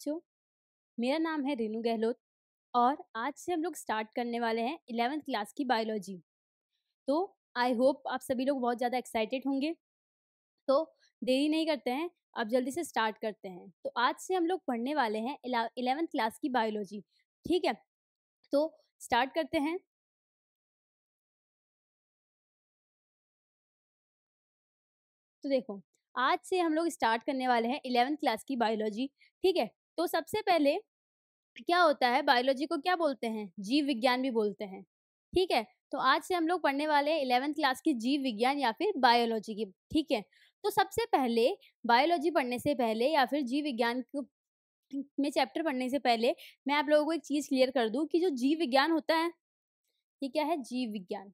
बच्चों मेरा नाम है रेनू गहलोत और आज से हम लोग स्टार्ट करने वाले हैं इलेवेंथ क्लास की बायोलॉजी तो आई होप आप सभी लोग बहुत ज़्यादा एक्साइटेड होंगे तो देरी नहीं करते हैं अब जल्दी से स्टार्ट करते हैं तो आज से हम लोग पढ़ने वाले हैं इलेवेंथ क्लास की बायोलॉजी ठीक है तो स्टार्ट करते हैं तो देखो आज से हम लोग स्टार्ट करने वाले हैं इलेवेंथ क्लास की बायोलॉजी ठीक है तो सबसे पहले क्या होता है बायोलॉजी को क्या बोलते हैं जीव विज्ञान भी बोलते हैं ठीक है तो आज से हम लोग पढ़ने वाले इलेवेंथ क्लास की जीव विज्ञान या फिर बायोलॉजी की ठीक है तो सबसे पहले बायोलॉजी पढ़ने से पहले या फिर जीव विज्ञान में चैप्टर पढ़ने से पहले मैं आप लोगों को एक चीज़ क्लियर कर दूं कि जो जीव विज्ञान होता है ये क्या है जीव विज्ञान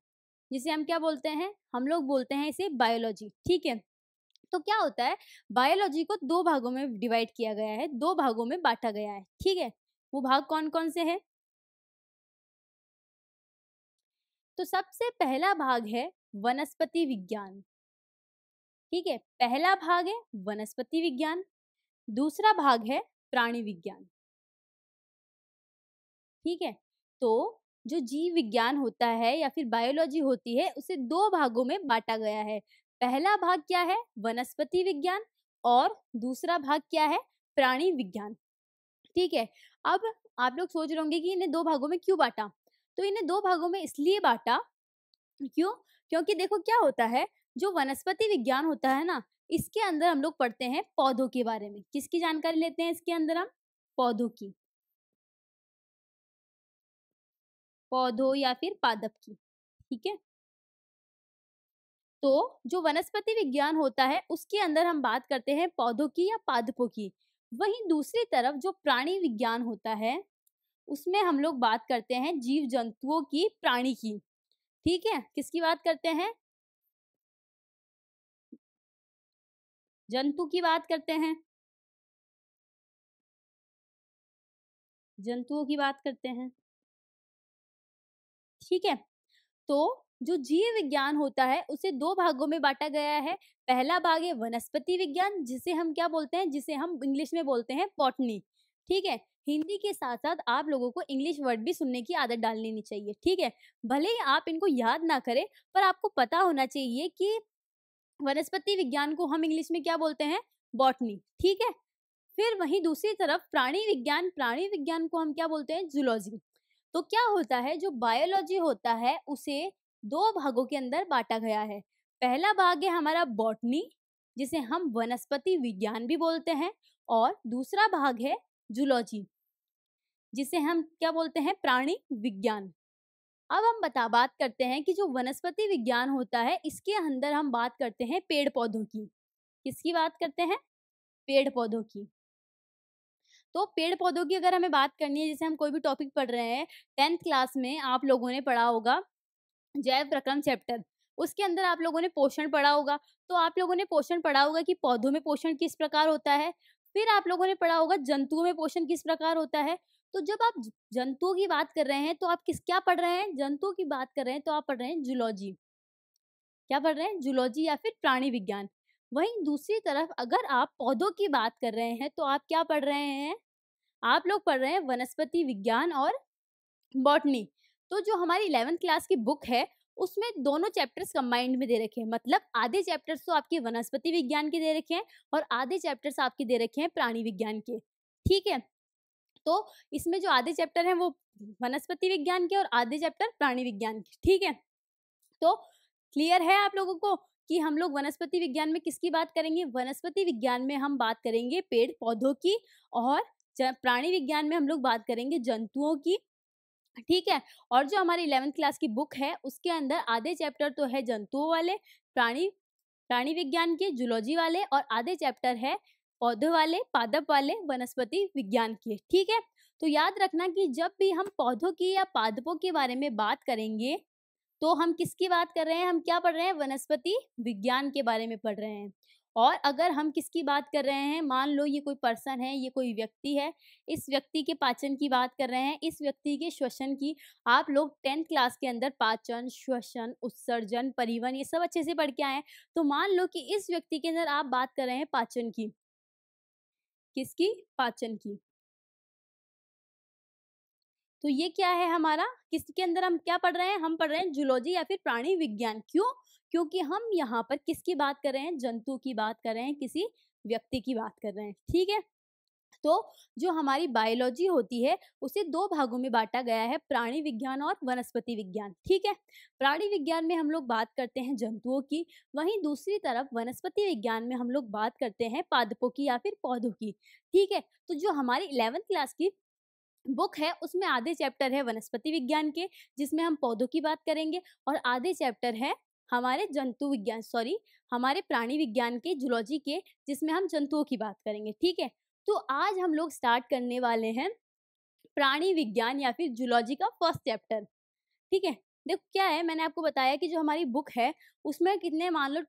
जिसे हम क्या बोलते हैं हम लोग बोलते हैं इसे बायोलॉजी ठीक है तो क्या होता है बायोलॉजी को दो भागों में डिवाइड किया गया है दो भागों में बांटा गया है ठीक है वो भाग कौन कौन से है तो सबसे पहला भाग है वनस्पति विज्ञान ठीक है पहला भाग है वनस्पति विज्ञान दूसरा भाग है प्राणी विज्ञान ठीक है तो जो जीव विज्ञान होता है या फिर बायोलॉजी होती है उसे दो भागों में बांटा गया है पहला भाग क्या है वनस्पति विज्ञान और दूसरा भाग क्या है प्राणी विज्ञान ठीक है अब आप लोग सोच रहे होंगे कि इन्हें दो भागों में क्यों बांटा तो इन्हें दो भागों में इसलिए बांटा क्यों क्योंकि देखो क्या होता है जो वनस्पति विज्ञान होता है ना इसके अंदर हम लोग पढ़ते हैं पौधों के बारे में किसकी जानकारी लेते हैं इसके अंदर हम पौधों की पौधों या फिर पादप की ठीक है तो जो वनस्पति विज्ञान होता है उसके अंदर हम बात करते हैं पौधों की या पादपों की वहीं दूसरी तरफ जो प्राणी विज्ञान होता है उसमें हम लोग बात करते हैं जीव जंतुओं की प्राणी की ठीक है किसकी बात करते हैं जंतु की बात करते हैं जंतुओं की बात करते हैं ठीक है तो जो जीव विज्ञान होता है उसे दो भागों में बांटा गया है पहला भाग है वनस्पति विज्ञान जिसे हम क्या बोलते हैं जिसे हम इंग्लिश में बोलते हैं पॉटनी ठीक है हिंदी के साथ साथ आप लोगों को इंग्लिश वर्ड भी सुनने की आदत डाल लेनी चाहिए ठीक है भले ही आप इनको याद ना करें पर आपको पता होना चाहिए कि वनस्पति विज्ञान को हम इंग्लिश में क्या बोलते हैं बॉटनी ठीक है फिर वहीं दूसरी तरफ प्राणी विज्ञान प्राणी विज्ञान को हम क्या बोलते हैं जूलॉजी तो क्या होता है जो बायोलॉजी होता है उसे दो भागों के अंदर बांटा गया है पहला भाग है हमारा बॉटनी जिसे हम वनस्पति विज्ञान भी बोलते हैं और दूसरा भाग है जूलॉजी जिसे हम क्या बोलते हैं प्राणी विज्ञान अब हम बता बात करते हैं कि जो वनस्पति विज्ञान होता है इसके अंदर हम बात करते हैं पेड़ पौधों की किसकी बात करते हैं पेड़ पौधों की तो पेड़ पौधों की अगर हमें बात करनी है जैसे हम कोई भी टॉपिक पढ़ रहे हैं टेंथ क्लास में आप लोगों ने पढ़ा होगा जैव प्रक्रम चैप्टर उसके अंदर आप लोगों ने पोषण पढ़ा होगा तो आप लोगों ने पोषण पढ़ा होगा कि पौधों में पोषण किस प्रकार होता है फिर आप लोगों ने पढ़ा होगा जंतुओं में पोषण किस प्रकार होता है तो जब आप जंतुओं की बात कर रहे हैं तो आप किस क्या पढ़ रहे हैं जंतुओं की बात कर रहे हैं तो आप पढ़ रहे हैं जूलॉजी क्या पढ़ रहे हैं जूलॉजी या फिर प्राणी विज्ञान वहीं दूसरी तरफ अगर आप पौधों की बात कर रहे हैं तो आप क्या पढ़ रहे हैं आप लोग पढ़ रहे हैं वनस्पति विज्ञान और बॉटनी तो जो हमारी इलेवंथ क्लास की बुक है उसमें दोनों चैप्टर्स कंबाइंड में दे रखे हैं मतलब आधे चैप्टर्स तो आपके वनस्पति विज्ञान के दे रखे हैं और आधे चैप्टर्स आपके दे रखे हैं प्राणी विज्ञान के ठीक है तो इसमें जो आधे चैप्टर हैं वो वनस्पति विज्ञान के और आधे चैप्टर प्राणी विज्ञान के ठीक है तो क्लियर है आप लोगों को कि हम लोग वनस्पति विज्ञान में किसकी बात करेंगे वनस्पति विज्ञान में हम बात करेंगे पेड़ पौधों की और प्राणी विज्ञान में हम लोग बात करेंगे जंतुओं की ठीक है और जो हमारी इलेवेंथ क्लास की बुक है उसके अंदर आधे चैप्टर तो है जंतुओं वाले प्राणी प्राणी विज्ञान के जुलॉजी वाले और आधे चैप्टर है पौधे वाले पादप वाले वनस्पति विज्ञान के ठीक है तो याद रखना कि जब भी हम पौधों की या पादपों के बारे में बात करेंगे तो हम किसकी बात कर रहे हैं हम क्या पढ़ रहे हैं वनस्पति विज्ञान के बारे में पढ़ रहे हैं और अगर हम किसकी बात कर रहे हैं मान लो ये कोई पर्सन है ये कोई व्यक्ति है इस व्यक्ति के पाचन की बात कर रहे हैं इस व्यक्ति के श्वसन की आप लोग टेंथ क्लास के अंदर पाचन श्वसन उत्सर्जन परिवहन ये सब अच्छे से पढ़ के आए हैं तो मान लो कि इस व्यक्ति के अंदर आप बात कर रहे हैं पाचन की किसकी पाचन की तो ये क्या है हमारा किसके अंदर हम क्या पढ़ रहे हैं हम पढ़ रहे हैं जुलॉजी या फिर प्राणी विज्ञान क्यों क्योंकि हम यहाँ पर किसकी बात कर रहे हैं जंतु की बात कर रहे हैं किसी व्यक्ति की बात कर रहे हैं ठीक है तो जो हमारी बायोलॉजी होती है उसे दो भागों में बांटा गया है प्राणी विज्ञान और वनस्पति विज्ञान ठीक है प्राणी विज्ञान में हम लोग बात करते हैं जंतुओं की वहीं दूसरी तरफ वनस्पति विज्ञान में हम लोग बात करते हैं पादपों की या फिर पौधों की ठीक है तो जो हमारी इलेवेंथ क्लास की बुक है उसमें आधे चैप्टर है वनस्पति विज्ञान के जिसमें हम पौधों की बात करेंगे और आधे चैप्टर है हमारे जंतु विज्ञान सॉरी हमारे प्राणी विज्ञान के जुलॉजी के जिसमें हम जंतुओं की बात करेंगे ठीक है तो आज हम लोग स्टार्ट करने वाले हैं प्राणी विज्ञान या फिर जुलॉजी का फर्स्ट चैप्टर ठीक है देखो क्या है मैंने आपको बताया कि जो हमारी बुक है उसमें कितने मान लो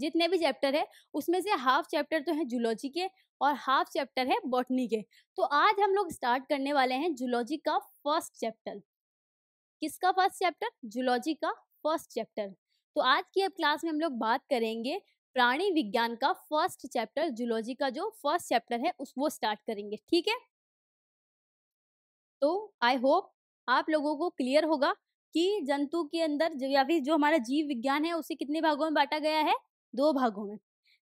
जितने भी चैप्टर है उसमें से हाफ चैप्टर तो है जूलॉजी के और हाफ चैप्टर है बॉटनी के तो आज हम लोग स्टार्ट करने वाले हैं जूलॉजी का फर्स्ट चैप्टर किसका फर्स्ट चैप्टर जूलॉजी का फर्स्ट चैप्टर तो आज की अब क्लास में हम लोग बात करेंगे प्राणी विज्ञान का फर्स्ट चैप्टर जूलॉजी का जो फर्स्ट चैप्टर है उस वो स्टार्ट करेंगे ठीक है तो आई होप आप लोगों को क्लियर होगा कि जंतु के अंदर या फिर जो हमारा जीव विज्ञान है उसे कितने भागों में बांटा गया है दो भागों में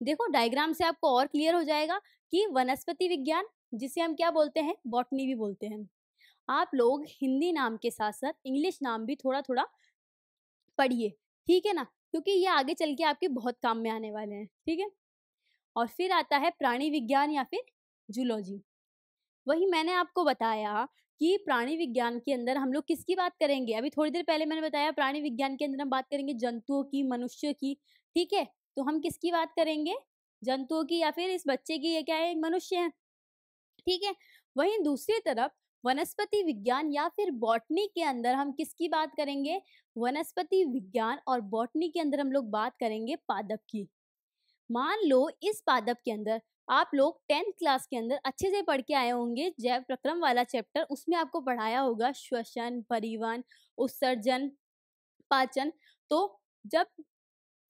देखो डायग्राम से आपको और क्लियर हो जाएगा कि वनस्पति विज्ञान जिसे हम क्या बोलते हैं बॉटनी भी बोलते हैं आप लोग हिंदी नाम के साथ साथ इंग्लिश नाम भी थोड़ा थोड़ा पढ़िए ठीक है ना क्योंकि ये आगे चल के आपके बहुत काम में आने वाले हैं ठीक है और फिर आता है प्राणी विज्ञान या फिर जूलॉजी वही मैंने आपको बताया कि प्राणी विज्ञान के अंदर हम लोग किसकी बात करेंगे अभी थोड़ी देर पहले मैंने बताया प्राणी विज्ञान के अंदर हम बात करेंगे जंतुओं की मनुष्य की ठीक है तो हम किसकी बात करेंगे जंतुओं की या फिर इस बच्चे की ये क्या है मनुष्य है ठीक है वहीं दूसरी तरफ वनस्पति विज्ञान या फिर बॉटनी के अंदर हम किसकी बात करेंगे वनस्पति विज्ञान और बॉटनी के अंदर हम लोग बात करेंगे पादप की मान लो इस पादप के अंदर आप लोग टेंथ क्लास के अंदर अच्छे से पढ़ के आए होंगे जैव प्रक्रम वाला चैप्टर उसमें आपको पढ़ाया होगा श्वसन परिवहन उत्सर्जन पाचन तो जब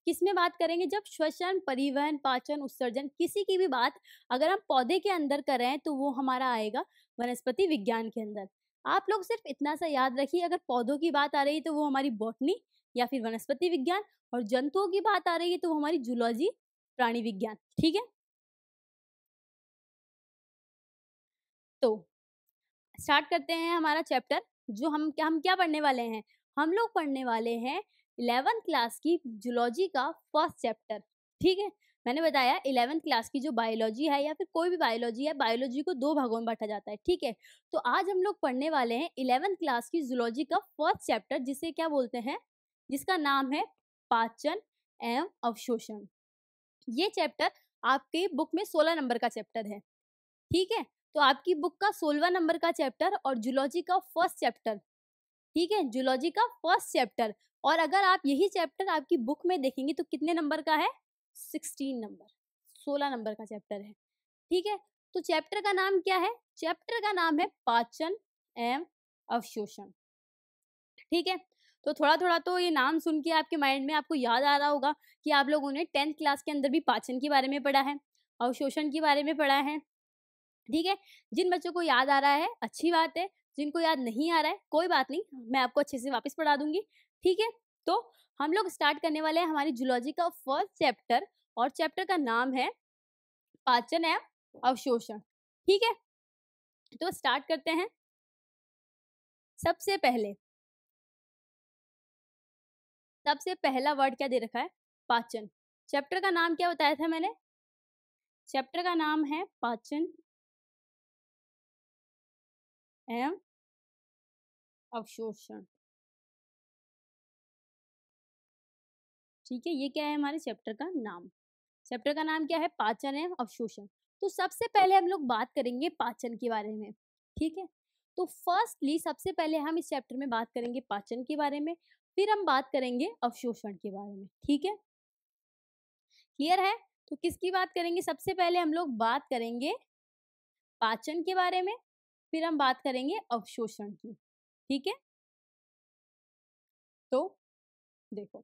किसमें बात करेंगे जब श्वसन परिवहन पाचन उत्सर्जन किसी की भी बात अगर हम पौधे के अंदर कर रहे हैं तो वो हमारा आएगा वनस्पति विज्ञान के अंदर आप लोग सिर्फ इतना सा याद रखिए अगर पौधों की बात आ रही है तो वो हमारी बॉटनी या फिर वनस्पति विज्ञान और जंतुओं की बात आ रही है तो वो हमारी जूलॉजी प्राणी विज्ञान ठीक है तो स्टार्ट करते हैं हमारा चैप्टर जो हम हम क्या पढ़ने वाले हैं हम लोग पढ़ने वाले हैं इलेवेंथ क्लास की जूलॉजी का फर्स्ट चैप्टर ठीक है मैंने बताया इलेवेंथ क्लास की जो बायोलॉजी है या फिर कोई भी बायोलॉजी है बायोलॉजी को दो भागों में बांटा जाता है ठीक है तो आज हम लोग पढ़ने वाले हैं इलेवेंथ क्लास की जूलॉजी का फर्स्ट चैप्टर जिसे क्या बोलते हैं जिसका नाम है पाचन एवं अवशोषण ये चैप्टर आपके बुक में सोलह नंबर का चैप्टर है ठीक है तो आपकी बुक का सोलवा नंबर का चैप्टर और जूलॉजी का फर्स्ट चैप्टर ठीक है जूलॉजी का फर्स्ट चैप्टर और अगर आप यही चैप्टर आपकी बुक में देखेंगे तो कितने नंबर का है सिक्सटीन नंबर सोलह नंबर का चैप्टर है ठीक है तो चैप्टर का नाम क्या है चैप्टर का नाम है पाचन एवं अवशोषण ठीक है तो थोड़ा थोड़ा तो ये नाम सुन के आपके माइंड में आपको याद आ रहा होगा कि आप लोगों ने टेंथ क्लास के अंदर भी पाचन के बारे में पढ़ा है अवशोषण के बारे में पढ़ा है ठीक है जिन बच्चों को याद आ रहा है अच्छी बात है जिनको याद नहीं आ रहा है कोई बात नहीं मैं आपको अच्छे से वापस पढ़ा दूंगी ठीक है तो हम लोग स्टार्ट करने वाले हैं हमारी जूलॉजी का फर्स्ट चैप्टर और चैप्टर का नाम है पाचन एवं अवशोषण ठीक है तो स्टार्ट करते हैं सबसे पहले सबसे पहला वर्ड क्या दे रखा है पाचन चैप्टर का नाम क्या बताया था मैंने चैप्टर का नाम है पाचन एवं अवशोषण ठीक है ये क्या है हमारे चैप्टर का नाम चैप्टर का नाम क्या है पाचन एवं अवशोषण तो सबसे पहले हम लोग बात करेंगे पाचन के बारे में ठीक है तो फर्स्टली सबसे पहले हम इस चैप्टर में बात करेंगे पाचन के बारे में फिर हम बात करेंगे अवशोषण के बारे में ठीक है क्लियर है तो किसकी बात करेंगे सबसे पहले हम लोग बात करेंगे पाचन के बारे में फिर हम बात करेंगे अवशोषण की ठीक है तो देखो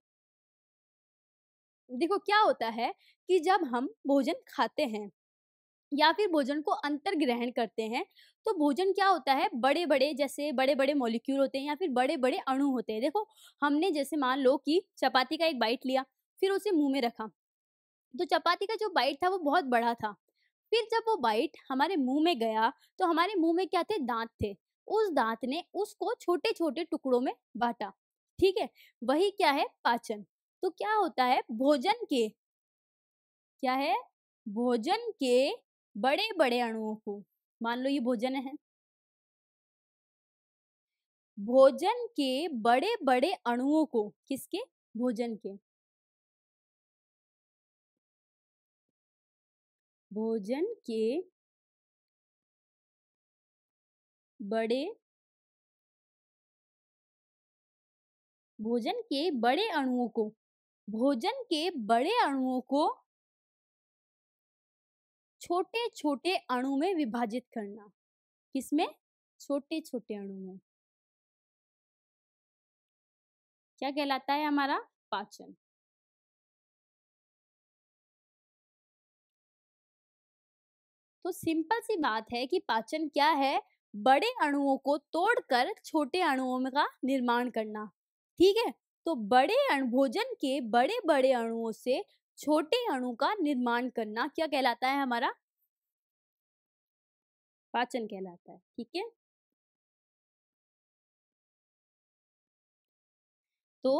देखो क्या होता है कि जब हम भोजन खाते हैं या फिर भोजन को अंतर ग्रहण करते हैं तो भोजन क्या होता है बड़े बड़े जैसे बड़े बड़े मॉलिक्यूल होते हैं या फिर बड़े बड़े अणु होते हैं देखो हमने जैसे मान लो कि चपाती का एक बाइट लिया फिर उसे मुंह में रखा तो चपाती का जो बाइट था वो बहुत बड़ा था फिर जब वो बाइट हमारे मुंह में गया तो हमारे मुंह में क्या थे दांत थे उस दांत ने उसको छोटे छोटे टुकड़ों में बांटा ठीक है वही क्या है पाचन तो क्या होता है भोजन के क्या है भोजन के बड़े बड़े अणुओं को मान लो ये भोजन है भोजन के बड़े बड़े अणुओं को किसके भोजन के भोजन के बड़े भोजन के बड़े अणुओं को भोजन के बड़े अणुओं को छोटे छोटे अणु में विभाजित करना किसमें छोटे छोटे अणु में क्या कहलाता है हमारा पाचन तो सिंपल सी बात है कि पाचन क्या है बड़े अणुओं को तोड़कर छोटे अणुओं का निर्माण करना ठीक है तो बड़े अणुभोजन के बड़े बड़े अणुओं से छोटे अणु का निर्माण करना क्या कहलाता है हमारा पाचन कहलाता है ठीक है तो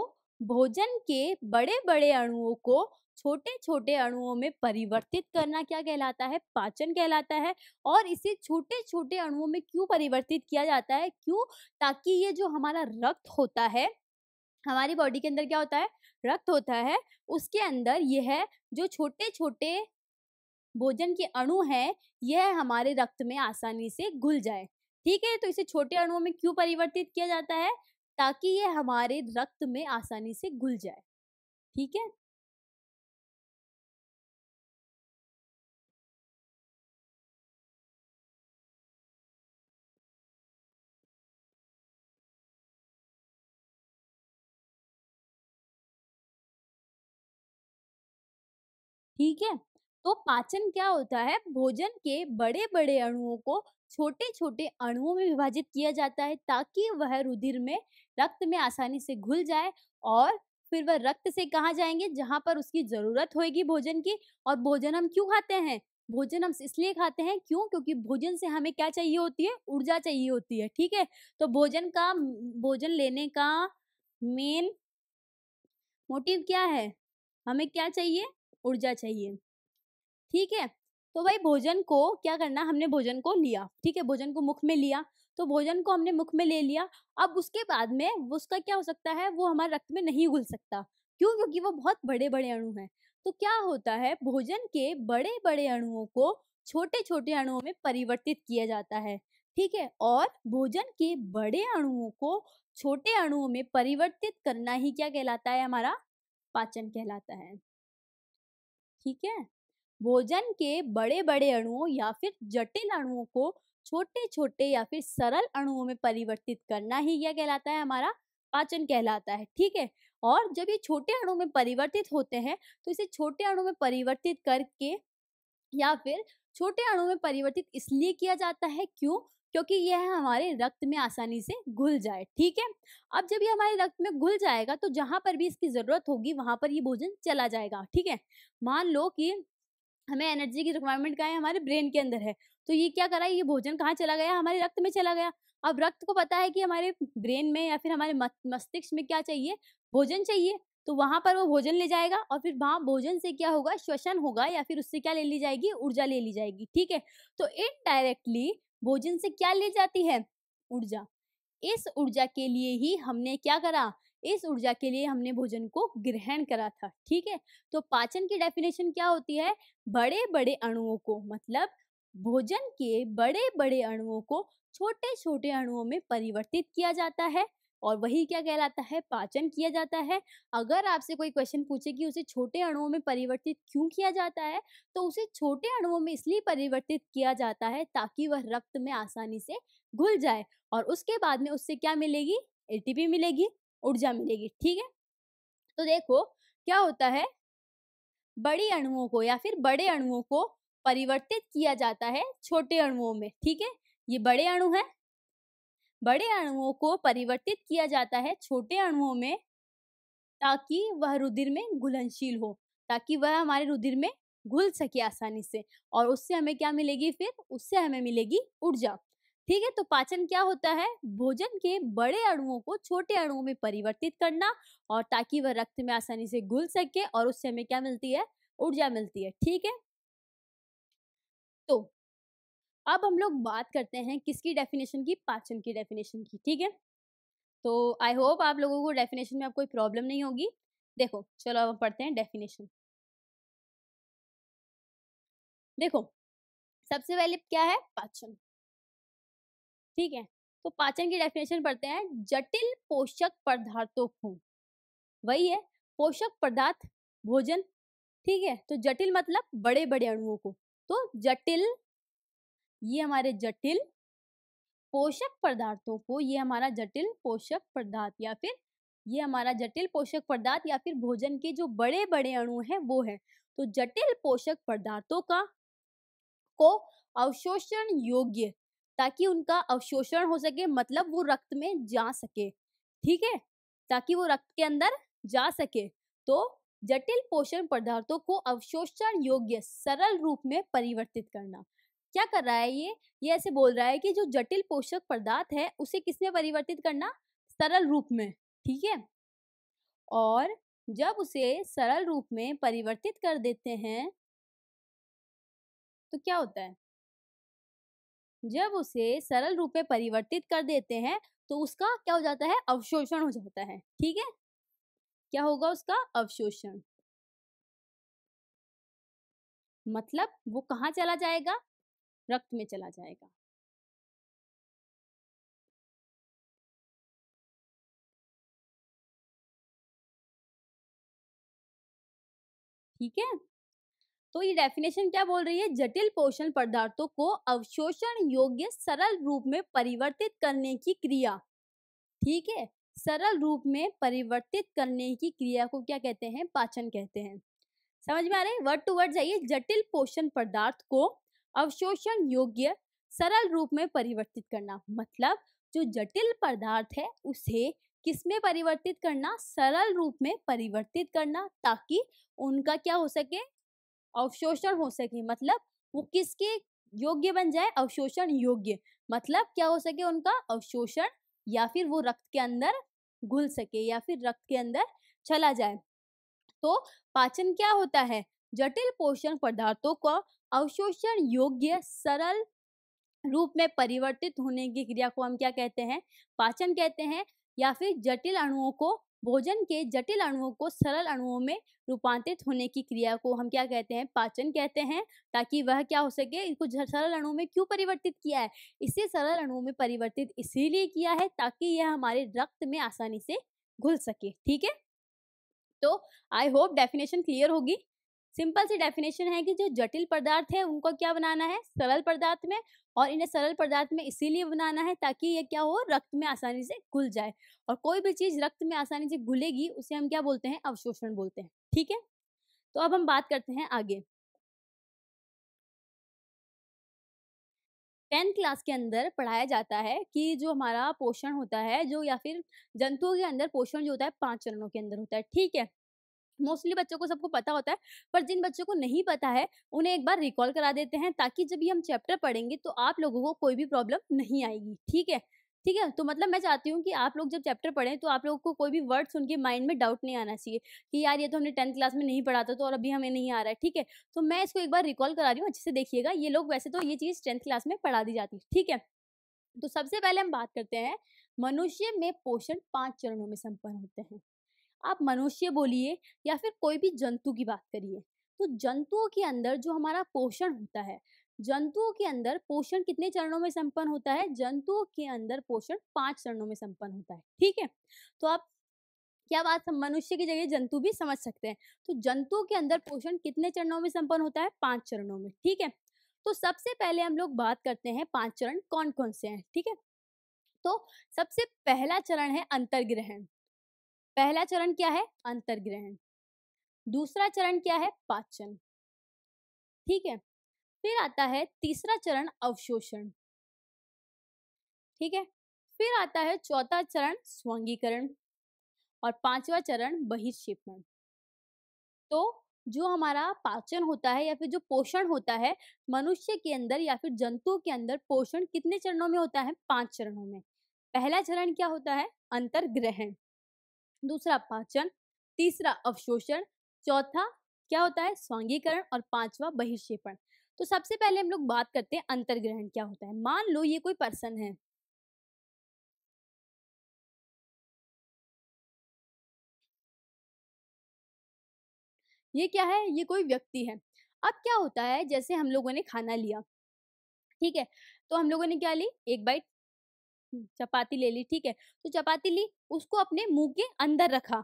भोजन के बड़े बड़े अणुओं को छोटे छोटे अणुओं में परिवर्तित करना क्या कहलाता है पाचन कहलाता है और इसे छोटे छोटे अणुओं में क्यों परिवर्तित किया जाता है क्यों ताकि ये जो हमारा रक्त होता है हमारी बॉडी के अंदर क्या होता है रक्त होता है उसके अंदर यह जो छोटे छोटे भोजन के अणु हैं यह हमारे रक्त में आसानी से घुल जाए ठीक है तो इसे छोटे अणुओं में क्यों परिवर्तित किया जाता है ताकि ये हमारे रक्त में आसानी से घुल जाए ठीक है ठीक है तो पाचन क्या होता है भोजन के बड़े बड़े अणुओं को छोटे छोटे अणुओं में विभाजित किया जाता है ताकि वह रुधिर में रक्त में आसानी से घुल जाए और फिर वह रक्त से कहाँ जाएंगे जहाँ पर उसकी जरूरत होगी भोजन की और भोजन हम क्यों खाते हैं भोजन हम इसलिए खाते हैं क्यों क्योंकि भोजन से हमें क्या चाहिए होती है ऊर्जा चाहिए होती है ठीक है तो भोजन का भोजन लेने का मेन मोटिव क्या है हमें क्या चाहिए ऊर्जा चाहिए ठीक है तो भाई भोजन को क्या करना हमने भोजन को लिया ठीक है भोजन को मुख में लिया तो भोजन को हमने मुख में ले लिया अब उसके बाद में उसका क्या हो सकता है वो हमारे रक्त में नहीं घुल सकता क्यों क्योंकि वो बहुत बड़े बड़े अणु हैं तो क्या होता है भोजन के बड़े बड़े अणुओं को छोटे छोटे अणुओं में परिवर्तित किया जाता है ठीक है और भोजन के बड़े अणुओं को छोटे अणुओं में परिवर्तित करना ही क्या कहलाता है हमारा पाचन कहलाता है ठीक है भोजन के बड़े बड़े अणुओं या फिर जटिल अणुओं को छोटे छोटे या फिर सरल अणुओं में परिवर्तित करना ही यह कहलाता है हमारा पाचन कहलाता है ठीक है और जब ये छोटे अणु में परिवर्तित होते हैं तो इसे छोटे अणु में परिवर्तित करके या फिर छोटे अणु में परिवर्तित इसलिए किया जाता है क्यों क्योंकि यह हमारे रक्त में आसानी से घुल जाए ठीक है अब जब ये हमारे रक्त में घुल जाएगा तो जहाँ पर भी इसकी ज़रूरत होगी वहाँ पर ये भोजन चला जाएगा ठीक है मान लो कि हमें एनर्जी की रिक्वायरमेंट क्या है हमारे ब्रेन के अंदर है तो ये क्या करा ये भोजन कहाँ चला गया हमारे रक्त में चला गया अब रक्त को पता है कि हमारे ब्रेन में या फिर हमारे मस्तिष्क में क्या चाहिए भोजन चाहिए तो वहां पर वो भोजन ले जाएगा और फिर वहां भोजन से क्या होगा श्वसन होगा या फिर उससे क्या ले ली जाएगी ऊर्जा ले ली जाएगी ठीक है तो इनडायरेक्टली भोजन से क्या ले जाती है ऊर्जा इस ऊर्जा के लिए ही हमने क्या करा इस ऊर्जा के लिए हमने भोजन को ग्रहण करा था ठीक है तो पाचन की डेफिनेशन क्या होती है बड़े बड़े अणुओं को मतलब भोजन के बड़े बड़े अणुओं को छोटे छोटे अणुओं में परिवर्तित किया जाता है और वही क्या कहलाता है पाचन किया जाता है अगर आपसे कोई क्वेश्चन पूछे कि उसे छोटे अणुओं में परिवर्तित क्यों किया जाता है तो उसे छोटे अणुओं में इसलिए परिवर्तित किया जाता है ताकि वह रक्त में आसानी से घुल जाए और उसके बाद में उससे क्या मिलेगी एटीपी मिलेगी ऊर्जा मिलेगी ठीक है तो देखो क्या होता है बड़ी अणुओं को या फिर बड़े अणुओं को परिवर्तित किया जाता है छोटे अणुओं में ठीक है ये बड़े अणु हैं बड़े अणुओं को परिवर्तित किया जाता है छोटे अणुओं में ताकि वह रुधिर में घुलनशील हो ताकि वह हमारे रुधिर में घुल सके आसानी से और उससे हमें क्या मिलेगी फिर उससे हमें मिलेगी ऊर्जा ठीक है तो पाचन क्या होता है भोजन के बड़े अणुओं को छोटे अणुओं में परिवर्तित करना और ताकि वह रक्त में आसानी से घुल सके और उससे हमें क्या मिलती है ऊर्जा मिलती है ठीक है तो अब हम लोग बात करते हैं किसकी डेफिनेशन की पाचन की डेफिनेशन की ठीक है तो आई होप आप लोगों को डेफिनेशन में अब कोई प्रॉब्लम नहीं होगी देखो चलो अब पढ़ते हैं डेफिनेशन देखो सबसे पहले क्या है पाचन ठीक है तो पाचन की डेफिनेशन पढ़ते हैं जटिल पोषक पदार्थों को वही है पोषक पदार्थ भोजन ठीक है तो जटिल मतलब बड़े बड़े अणुओं को तो जटिल ये हमारे जटिल पोषक पदार्थों को ये हमारा जटिल पोषक पदार्थ या फिर ये हमारा जटिल पोषक पदार्थ या फिर भोजन के जो बड़े बड़े अणु हैं वो है तो जटिल पोषक पदार्थों का को अवशोषण योग्य ताकि उनका अवशोषण हो सके मतलब वो रक्त में जा सके ठीक है ताकि वो रक्त के अंदर जा सके तो जटिल पोषण पदार्थों को अवशोषण योग्य सरल रूप में परिवर्तित करना क्या कर रहा है ये ये ऐसे बोल रहा है कि जो जटिल पोषक पदार्थ है उसे किसमें परिवर्तित करना सरल रूप में ठीक है और जब उसे सरल रूप में परिवर्तित कर देते हैं तो क्या होता है जब उसे सरल रूप में परिवर्तित कर देते हैं तो उसका क्या हो जाता है अवशोषण हो जाता है ठीक है क्या होगा उसका अवशोषण मतलब वो कहाँ चला जाएगा रक्त में चला जाएगा ठीक है तो ये डेफिनेशन क्या बोल रही है जटिल पोषण पदार्थों को अवशोषण योग्य सरल रूप में परिवर्तित करने की क्रिया ठीक है सरल रूप में परिवर्तित करने की क्रिया को क्या कहते हैं पाचन कहते हैं समझ में आ रहे हैं वर्ड टू वर्ड जाइए जटिल पोषण पदार्थ को अवशोषण योग्य सरल रूप में परिवर्तित करना मतलब जो जटिल पदार्थ है उसे किस में परिवर्तित करना सरल रूप में परिवर्तित करना ताकि उनका क्या हो सके अवशोषण हो सके मतलब वो किसके योग्य बन जाए अवशोषण योग्य मतलब क्या हो सके उनका अवशोषण या फिर वो रक्त के अंदर घुल सके या फिर रक्त के अंदर चला जाए तो पाचन क्या होता है जटिल पोषण पदार्थों को अवशोषण योग्य सरल रूप में परिवर्तित होने की क्रिया को हम क्या कहते हैं पाचन कहते हैं या फिर जटिल अणुओं को भोजन के जटिल अणुओं को सरल अणुओं में रूपांतरित होने की क्रिया को हम क्या कहते हैं पाचन कहते हैं ताकि वह क्या हो सके इनको सरल अणुओं में क्यों परिवर्तित किया है इसे सरल अणुओं में परिवर्तित इसीलिए किया है ताकि यह हमारे रक्त में आसानी से घुल सके ठीक है तो आई होप डेफिनेशन क्लियर होगी सिंपल सी डेफिनेशन है कि जो जटिल पदार्थ है उनको क्या बनाना है सरल पदार्थ में और इन्हें सरल पदार्थ में इसीलिए बनाना है ताकि ये क्या हो रक्त में आसानी से घुल जाए और कोई भी चीज़ रक्त में आसानी से घुलेगी उसे हम क्या बोलते हैं अवशोषण बोलते हैं ठीक है तो अब हम बात करते हैं आगे टेंथ क्लास के अंदर पढ़ाया जाता है कि जो हमारा पोषण होता है जो या फिर जंतुओं के अंदर पोषण जो होता है पांच चरणों के अंदर होता है ठीक है मोस्टली बच्चों को सबको पता होता है पर जिन बच्चों को नहीं पता है उन्हें एक बार रिकॉल करा देते हैं ताकि जब ये हम चैप्टर पढ़ेंगे तो आप लोगों को कोई भी प्रॉब्लम नहीं आएगी ठीक है ठीक है तो मतलब मैं चाहती हूँ कि आप लोग जब चैप्टर पढ़ें तो आप लोगों को कोई भी वर्ड उनके माइंड में डाउट नहीं आना चाहिए कि यार ये तो हमने टेंथ क्लास में नहीं पढ़ा था तो और अभी हमें नहीं आ रहा है ठीक है तो मैं इसको एक बार रिकॉल करा रही हूँ अच्छे से देखिएगा ये लोग वैसे तो ये चीज़ टेंथ क्लास में पढ़ा दी जाती है ठीक है तो सबसे पहले हम बात करते हैं मनुष्य में पोषण पांच चरणों में संपन्न होते हैं आप मनुष्य बोलिए या फिर कोई भी जंतु की बात करिए तो जंतुओं के अंदर जो हमारा पोषण होता है जंतुओं के अंदर पोषण कितने चरणों में संपन्न होता है जंतुओं के अंदर पोषण पांच चरणों में संपन्न होता है ठीक है तो आप क्या बात मनुष्य की जगह जंतु भी समझ सकते हैं तो जंतुओं के अंदर पोषण कितने चरणों में संपन्न होता है पांच चरणों में ठीक है तो सबसे पहले हम लोग बात करते हैं पांच चरण कौन कौन से हैं ठीक है तो सबसे पहला चरण है अंतर्ग्रहण पहला चरण क्या है अंतर्ग्रहण दूसरा चरण क्या है पाचन ठीक है फिर आता है तीसरा चरण अवशोषण ठीक है फिर आता है चौथा चरण स्वांगीकरण और पांचवा चरण बहिर्क्षेपण तो जो हमारा पाचन होता है या फिर जो पोषण होता है मनुष्य के अंदर या फिर जंतु के अंदर पोषण कितने चरणों में होता है पांच चरणों में पहला चरण क्या होता है अंतर्ग्रहण दूसरा पाचन तीसरा अवशोषण चौथा क्या होता है स्वांगीकरण और पांचवा बहिष्ेपण तो सबसे पहले हम लोग बात करते हैं अंतर्ग्रहण क्या होता है मान लो ये कोई पर्सन है ये क्या है ये कोई व्यक्ति है अब क्या होता है जैसे हम लोगों ने खाना लिया ठीक है तो हम लोगों ने क्या ली एक बाइट चपाती ले ली ठीक है तो चपाती ली उसको अपने मुंह के अंदर रखा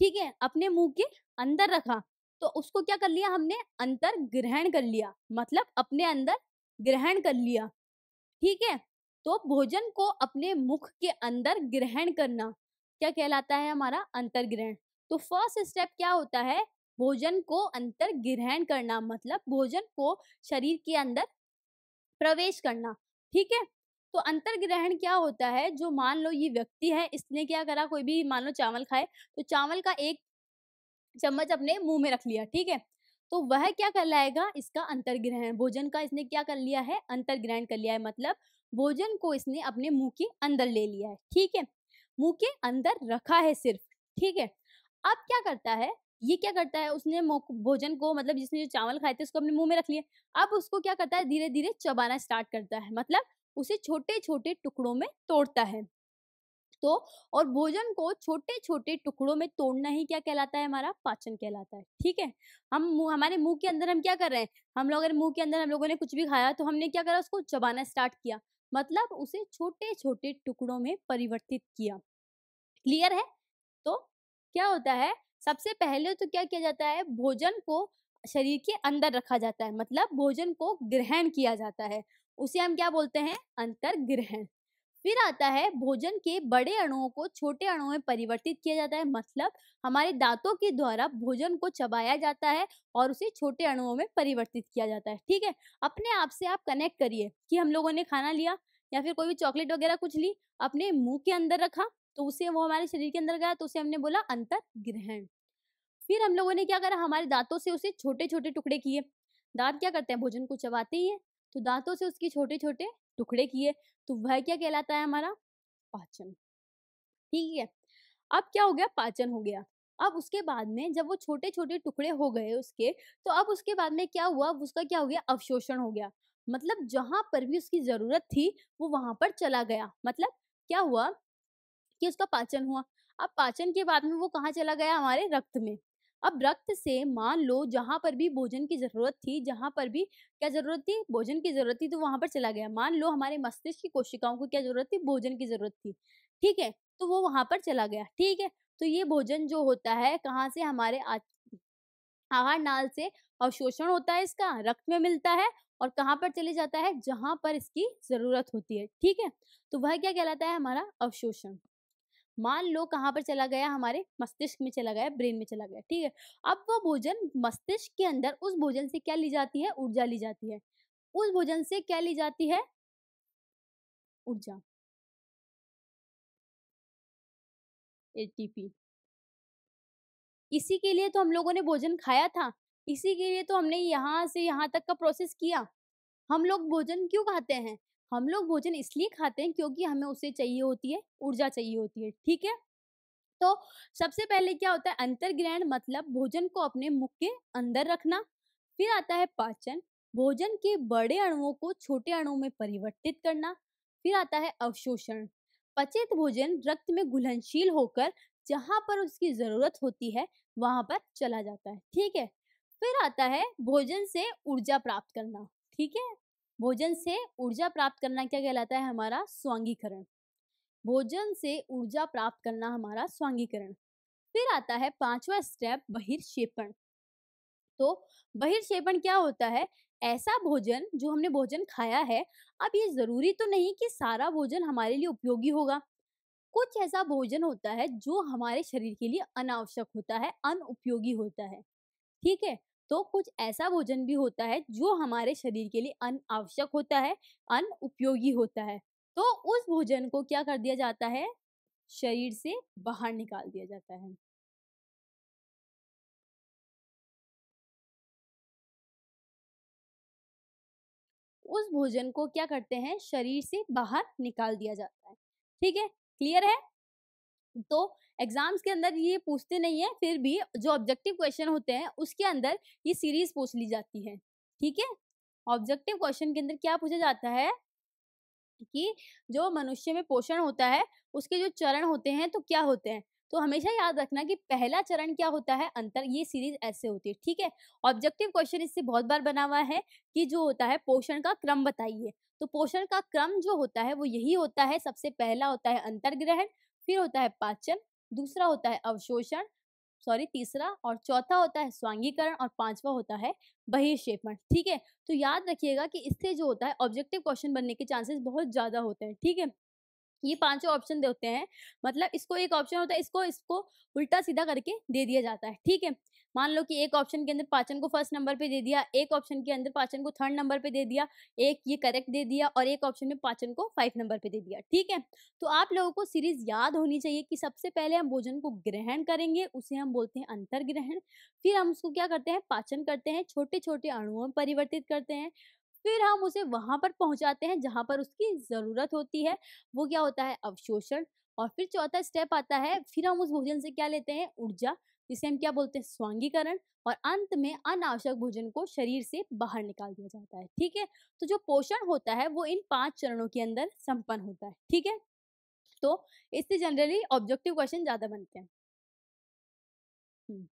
ठीक है अपने मुंह के अंदर रखा तो उसको क्या कर लिया हमने अंतर ग्रहण कर लिया मतलब अपने अंदर ग्रहण कर लिया ठीक है तो भोजन को अपने मुख के अंदर ग्रहण करना क्या कहलाता है हमारा अंतर ग्रहण तो फर्स्ट स्टेप क्या होता है भोजन को अंतर ग्रहण करना मतलब भोजन को शरीर के अंदर प्रवेश करना ठीक है तो अंतर्ग्रहण क्या होता है जो मान लो ये व्यक्ति है इसने क्या करा कोई भी मान लो चावल खाए तो चावल का एक चम्मच अपने मुंह में रख लिया ठीक है तो वह क्या कर लाएगा इसका अंतर्ग्रहण भोजन का इसने क्या कर लिया है अंतर्ग्रहण कर लिया है मतलब भोजन को इसने अपने मुंह के अंदर ले लिया है ठीक है मुंह के अंदर रखा है सिर्फ ठीक है अब क्या करता है ये क्या करता है उसने भोजन को मतलब जिसने जो चावल खाए थे उसको अपने मुंह में रख लिया अब उसको क्या करता है धीरे धीरे चबाना स्टार्ट करता है मतलब उसे छोटे छोटे टुकड़ों में तोड़ता है तो और भोजन को छोटे छोटे टुकड़ों में तोड़ना ही क्या कहलाता है हमारा पाचन कहलाता है ठीक है हम हमारे मुंह के अंदर हम क्या कर रहे हैं हम लोग अगर मुंह के अंदर हम लोगों ने कुछ भी खाया तो हमने क्या करा उसको चबाना स्टार्ट किया मतलब उसे छोटे छोटे टुकड़ों में परिवर्तित किया क्लियर है तो क्या होता है सबसे पहले तो क्या किया जाता है भोजन को शरीर के अंदर रखा जाता है मतलब भोजन को ग्रहण किया जाता है उसे हम क्या बोलते हैं अंतर्ग्रहण फिर आता है भोजन के बड़े अणुओं को छोटे अणुओं में परिवर्तित किया जाता है मतलब हमारे दांतों के द्वारा भोजन को चबाया जाता है और उसे छोटे अणुओं में परिवर्तित किया जाता है ठीक है अपने आप से आप कनेक्ट करिए कि हम लोगों ने खाना लिया या फिर कोई भी चॉकलेट वगैरह कुछ ली अपने मुंह के अंदर रखा तो उसे वो हमारे शरीर के अंदर गया तो उसे हमने बोला अंतर ग्रहण फिर हम लोगों ने क्या करा हमारे दांतों से उसे छोटे छोटे टुकड़े किए दांत क्या करते हैं भोजन को चबाते ही है तो दांतों से उसके छोटे छोटे टुकड़े किए तो वह क्या कहलाता है हमारा पाचन ठीक है अब क्या हो गया पाचन हो गया अब उसके बाद में जब वो छोटे छोटे टुकड़े हो गए उसके तो अब उसके बाद में क्या हुआ उसका क्या हो गया अवशोषण हो गया मतलब जहां पर भी उसकी जरूरत थी वो वहां पर चला गया मतलब क्या हुआ कि उसका पाचन हुआ अब पाचन के बाद में वो कहाँ चला गया हमारे रक्त में अब रक्त से मान लो जहाँ पर भी भोजन की ज़रूरत थी जहाँ पर भी क्या ज़रूरत थी भोजन की ज़रूरत थी तो वहां पर चला गया मान लो हमारे मस्तिष्क की कोशिकाओं को क्या ज़रूरत थी भोजन की ज़रूरत थी ठीक है तो वो वहां पर चला गया ठीक है तो ये भोजन जो होता है कहाँ से हमारे आहार नाल से अवशोषण होता है इसका रक्त में मिलता है और कहाँ पर चले जाता है जहां पर इसकी ज़रूरत होती है ठीक है तो वह क्या कहलाता है हमारा अवशोषण मान लो कहाँ पर चला गया हमारे मस्तिष्क में चला गया ब्रेन में चला गया ठीक है अब वो भोजन मस्तिष्क के अंदर उस भोजन से क्या ली जाती है ऊर्जा ली जाती है उस भोजन से क्या ली जाती है ऊर्जा एटीपी इसी के लिए तो हम लोगों ने भोजन खाया था इसी के लिए तो हमने यहाँ से यहाँ तक का प्रोसेस किया हम लोग भोजन क्यों खाते हैं हम लोग भोजन इसलिए खाते हैं क्योंकि हमें उसे चाहिए होती है ऊर्जा चाहिए होती है ठीक है तो सबसे पहले क्या होता है अंतर्ग्रहण मतलब भोजन को अपने मुख के अंदर रखना फिर आता है पाचन भोजन के बड़े अणुओं को छोटे अणुओं में परिवर्तित करना फिर आता है अवशोषण पचित भोजन रक्त में घुलनशील होकर जहां पर उसकी जरूरत होती है वहां पर चला जाता है ठीक है फिर आता है भोजन से ऊर्जा प्राप्त करना ठीक है भोजन से ऊर्जा प्राप्त करना क्या कहलाता है हमारा स्वांगीकरण भोजन से ऊर्जा प्राप्त करना हमारा स्वांगीकरण फिर आता है पांचवा स्टेप बहिर्षेपण तो बहिर्षेपण क्या होता है ऐसा भोजन जो हमने भोजन खाया है अब ये जरूरी तो नहीं कि सारा भोजन हमारे लिए उपयोगी होगा कुछ ऐसा भोजन होता है जो हमारे शरीर के लिए अनावश्यक होता है अनुपयोगी होता है ठीक है तो कुछ ऐसा भोजन भी होता है जो हमारे शरीर के लिए अन आवश्यक होता है अन उपयोगी होता है तो उस भोजन को क्या कर दिया जाता है शरीर से बाहर निकाल दिया जाता है उस भोजन को क्या करते हैं शरीर से बाहर निकाल दिया जाता है ठीक है क्लियर है तो एग्जाम्स के अंदर ये पूछते नहीं है फिर भी जो ऑब्जेक्टिव क्वेश्चन होते हैं उसके अंदर ये सीरीज पूछ ली जाती है ठीक है ऑब्जेक्टिव क्वेश्चन के अंदर क्या पूछा जाता है कि जो मनुष्य में पोषण होता है उसके जो चरण होते हैं तो क्या होते हैं तो हमेशा याद रखना कि पहला चरण क्या होता है अंतर ये सीरीज ऐसे होती है ठीक है ऑब्जेक्टिव क्वेश्चन इससे बहुत बार बना हुआ है कि जो होता है पोषण का क्रम बताइए तो पोषण का क्रम जो होता है वो यही होता है सबसे पहला होता है अंतर्ग्रहण फिर होता है पाचन दूसरा होता है अवशोषण सॉरी तीसरा और चौथा होता है स्वांगीकरण और पांचवा होता है बहिष्क्षेपण ठीक है तो याद रखिएगा कि इससे जो होता है ऑब्जेक्टिव क्वेश्चन बनने के चांसेस बहुत ज़्यादा होते हैं ठीक है ये पांचों ऑप्शन देते हैं मतलब इसको एक ऑप्शन होता है इसको इसको उल्टा सीधा करके दे दिया जाता है ठीक है मान लो कि एक ऑप्शन के अंदर पाचन को फर्स्ट नंबर पे दे दिया एक ऑप्शन के अंदर पाचन को थर्ड नंबर पे दे दिया एक ये करेक्ट दे दिया और एक ऑप्शन में पाचन को फाइव नंबर पे दे दिया ठीक है तो आप लोगों को सीरीज याद होनी चाहिए कि सबसे पहले हम भोजन को ग्रहण करेंगे उसे हम बोलते हैं अंतर ग्रहण फिर हम उसको क्या करते हैं पाचन करते हैं छोटे छोटे अणुओं में परिवर्तित करते हैं फिर हम उसे वहां पर पहुंचाते हैं जहां पर उसकी ज़रूरत होती है वो क्या होता है अवशोषण और फिर चौथा स्टेप आता है फिर हम उस भोजन से क्या लेते हैं ऊर्जा जिसे हम क्या बोलते हैं स्वांगीकरण और अंत में अनावश्यक भोजन को शरीर से बाहर निकाल दिया जाता है ठीक है तो जो पोषण होता है वो इन पांच चरणों के अंदर संपन्न होता है ठीक है तो इससे जनरली ऑब्जेक्टिव क्वेश्चन ज्यादा बनते हैं हम्म।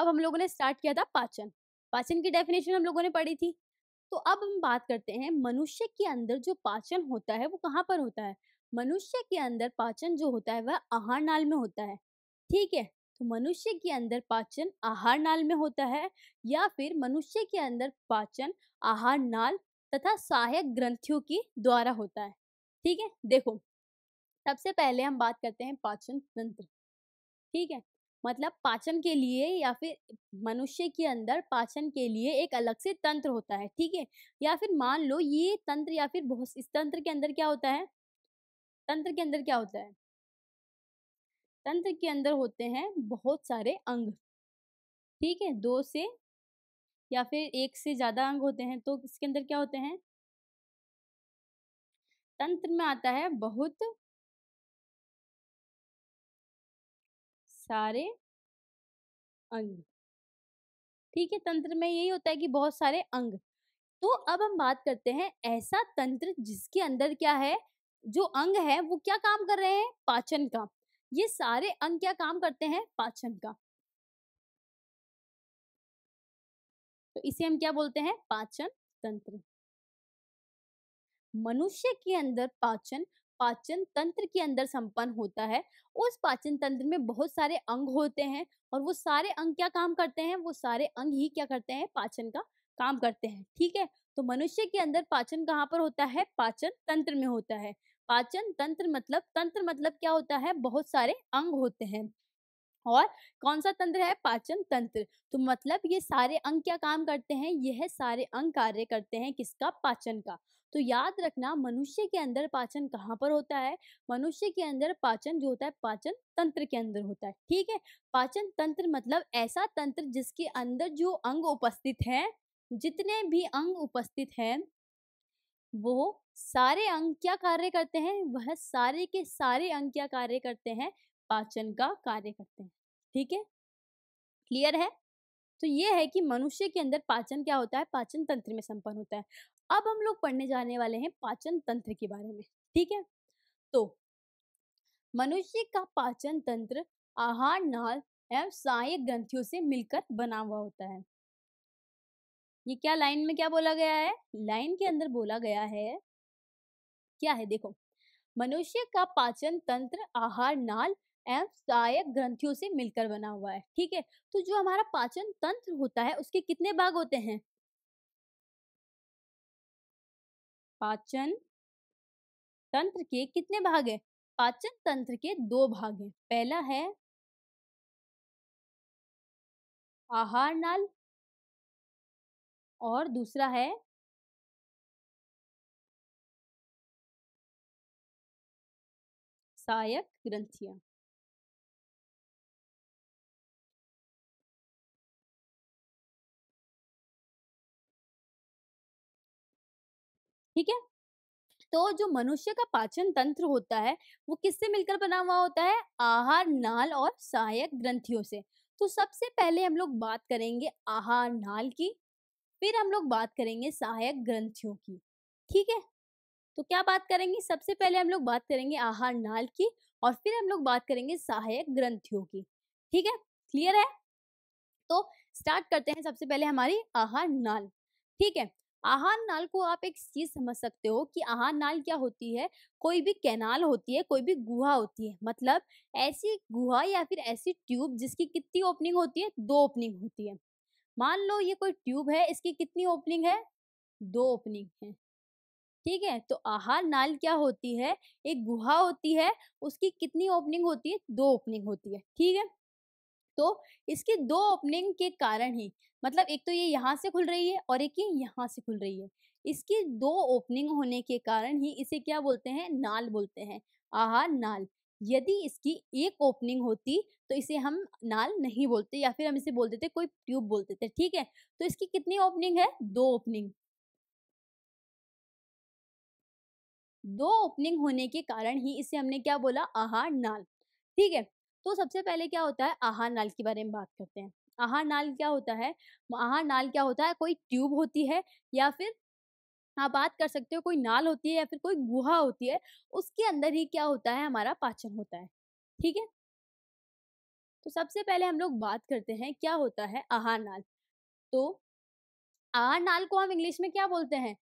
अब हम लोगों ने स्टार्ट किया था पाचन पाचन की डेफिनेशन हम लोगों ने पढ़ी थी तो अब हम बात करते हैं मनुष्य के अंदर जो पाचन होता है वो कहाँ पर होता है मनुष्य के अंदर पाचन जो होता है वह आहार नाल में होता है ठीक है तो मनुष्य के अंदर पाचन आहार नाल में होता है या फिर मनुष्य के अंदर पाचन आहार नाल तथा सहायक ग्रंथियों के द्वारा होता है ठीक है देखो सबसे पहले हम बात करते हैं पाचन तंत्र ठीक है मतलब पाचन के लिए या फिर मनुष्य के अंदर पाचन के लिए एक अलग से तंत्र होता है ठीक है या फिर मान लो ये तंत्र या फिर बहुत इस तंत्र के अंदर क्या होता है तंत्र के अंदर क्या होता है तंत्र के अंदर होते हैं बहुत सारे अंग ठीक है दो से या फिर एक से ज़्यादा अंग होते हैं तो इसके अंदर क्या होते हैं तंत्र में आता है बहुत सारे अंग ठीक है तंत्र में यही होता है कि बहुत सारे अंग तो अब हम बात करते हैं ऐसा तंत्र जिसके अंदर क्या है जो अंग है वो क्या काम कर रहे हैं पाचन का ये सारे अंग क्या काम करते हैं पाचन का तो इसे हम क्या बोलते हैं पाचन तंत्र मनुष्य के अंदर पाचन पाचन तंत्र के अंदर संपन्न होता है उस पाचन तंत्र में बहुत सारे अंग होते हैं और वो सारे अंग क्या काम करते हैं वो सारे अंग ही क्या करते हैं पाचन का काम करते हैं ठीक है तो मनुष्य के अंदर पाचन कहाँ पर होता है पाचन तंत्र में होता है पाचन तंत्र मतलब तंत्र मतलब क्या होता है बहुत सारे अंग होते हैं और कौन सा तंत्र है पाचन तंत्र तो मतलब ये सारे अंग क्या काम करते हैं यह है सारे अंग कार्य करते हैं किसका पाचन का तो याद रखना मनुष्य के अंदर पाचन कहाँ पर होता है मनुष्य के अंदर पाचन जो होता है पाचन तंत्र के अंदर होता है ठीक है पाचन तंत्र मतलब ऐसा तंत्र जिसके अंदर जो अंग उपस्थित है जितने भी अंग उपस्थित हैं वो सारे अंग क्या कार्य करते हैं वह सारे के सारे अंग क्या कार्य करते हैं पाचन का कार्य करते हैं ठीक है क्लियर है तो ये है कि मनुष्य के अंदर पाचन क्या होता है पाचन तंत्र में संपन्न होता है अब हम लोग पढ़ने जाने वाले हैं पाचन तंत्र के बारे में ठीक है तो मनुष्य का पाचन तंत्र आहार नाल एवं सहायक ग्रंथियों से मिलकर बना हुआ होता है ये क्या लाइन में क्या बोला गया है लाइन के अंदर बोला गया है क्या है देखो मनुष्य का पाचन तंत्र आहार नाल एवं सहायक ग्रंथियों से मिलकर बना हुआ है ठीक है तो जो हमारा पाचन तंत्र होता है उसके कितने भाग होते हैं पाचन तंत्र के कितने भाग है पाचन तंत्र के दो भाग है पहला है आहार नाल और दूसरा है सहायक ग्रंथियां ठीक है तो जो मनुष्य का पाचन तंत्र होता है वो किससे मिलकर बना हुआ होता है आहार नाल और सहायक ग्रंथियों से तो सबसे पहले हम लोग बात करेंगे आहार नाल की फिर हम लोग बात करेंगे सहायक ग्रंथियों की ठीक है तो क्या बात करेंगे सबसे पहले हम लोग बात करेंगे आहार नाल की और फिर हम लोग बात करेंगे सहायक ग्रंथियों की ठीक है क्लियर है तो स्टार्ट करते हैं सबसे पहले हमारी आहार नाल ठीक है आहार नाल को आप एक चीज समझ सकते हो कि आहार नाल क्या होती है कोई भी कैनाल होती है कोई भी गुहा होती है मतलब ऐसी गुहा या फिर ऐसी ट्यूब जिसकी कितनी ओपनिंग होती है दो ओपनिंग होती है मान लो ये कोई ट्यूब है इसकी कितनी ओपनिंग है दो ओपनिंग है ठीक है तो आहार नाल क्या होती है एक गुहा होती है उसकी कितनी ओपनिंग होती है दो ओपनिंग होती है ठीक है तो इसकी दो ओपनिंग के कारण ही मतलब एक तो ये यहाँ से खुल रही है और एक ये यहाँ से खुल रही है इसकी दो ओपनिंग होने के कारण ही इसे क्या बोलते हैं नाल बोलते हैं आहार नाल यदि इसकी एक ओपनिंग होती तो इसे हम नाल नहीं बोलते या फिर हम इसे बोल देते कोई ट्यूब बोल देते ठीक है तो इसकी कितनी ओपनिंग है दो ओपनिंग दो ओपनिंग होने के कारण ही इसे हमने क्या बोला आहार नाल ठीक है तो सबसे पहले क्या होता है आहार नाल के बारे में बात करते हैं आहार नाल क्या होता है आहार नाल क्या होता है कोई ट्यूब होती है या फिर आप हाँ, बात कर सकते हो कोई नाल होती है या फिर कोई गुहा होती है उसके अंदर ही क्या होता है हमारा पाचन होता है ठीक है तो सबसे पहले हम लोग बात करते हैं क्या होता है आहार नाल तो आहार नाल को हम इंग्लिश में क्या बोलते हैं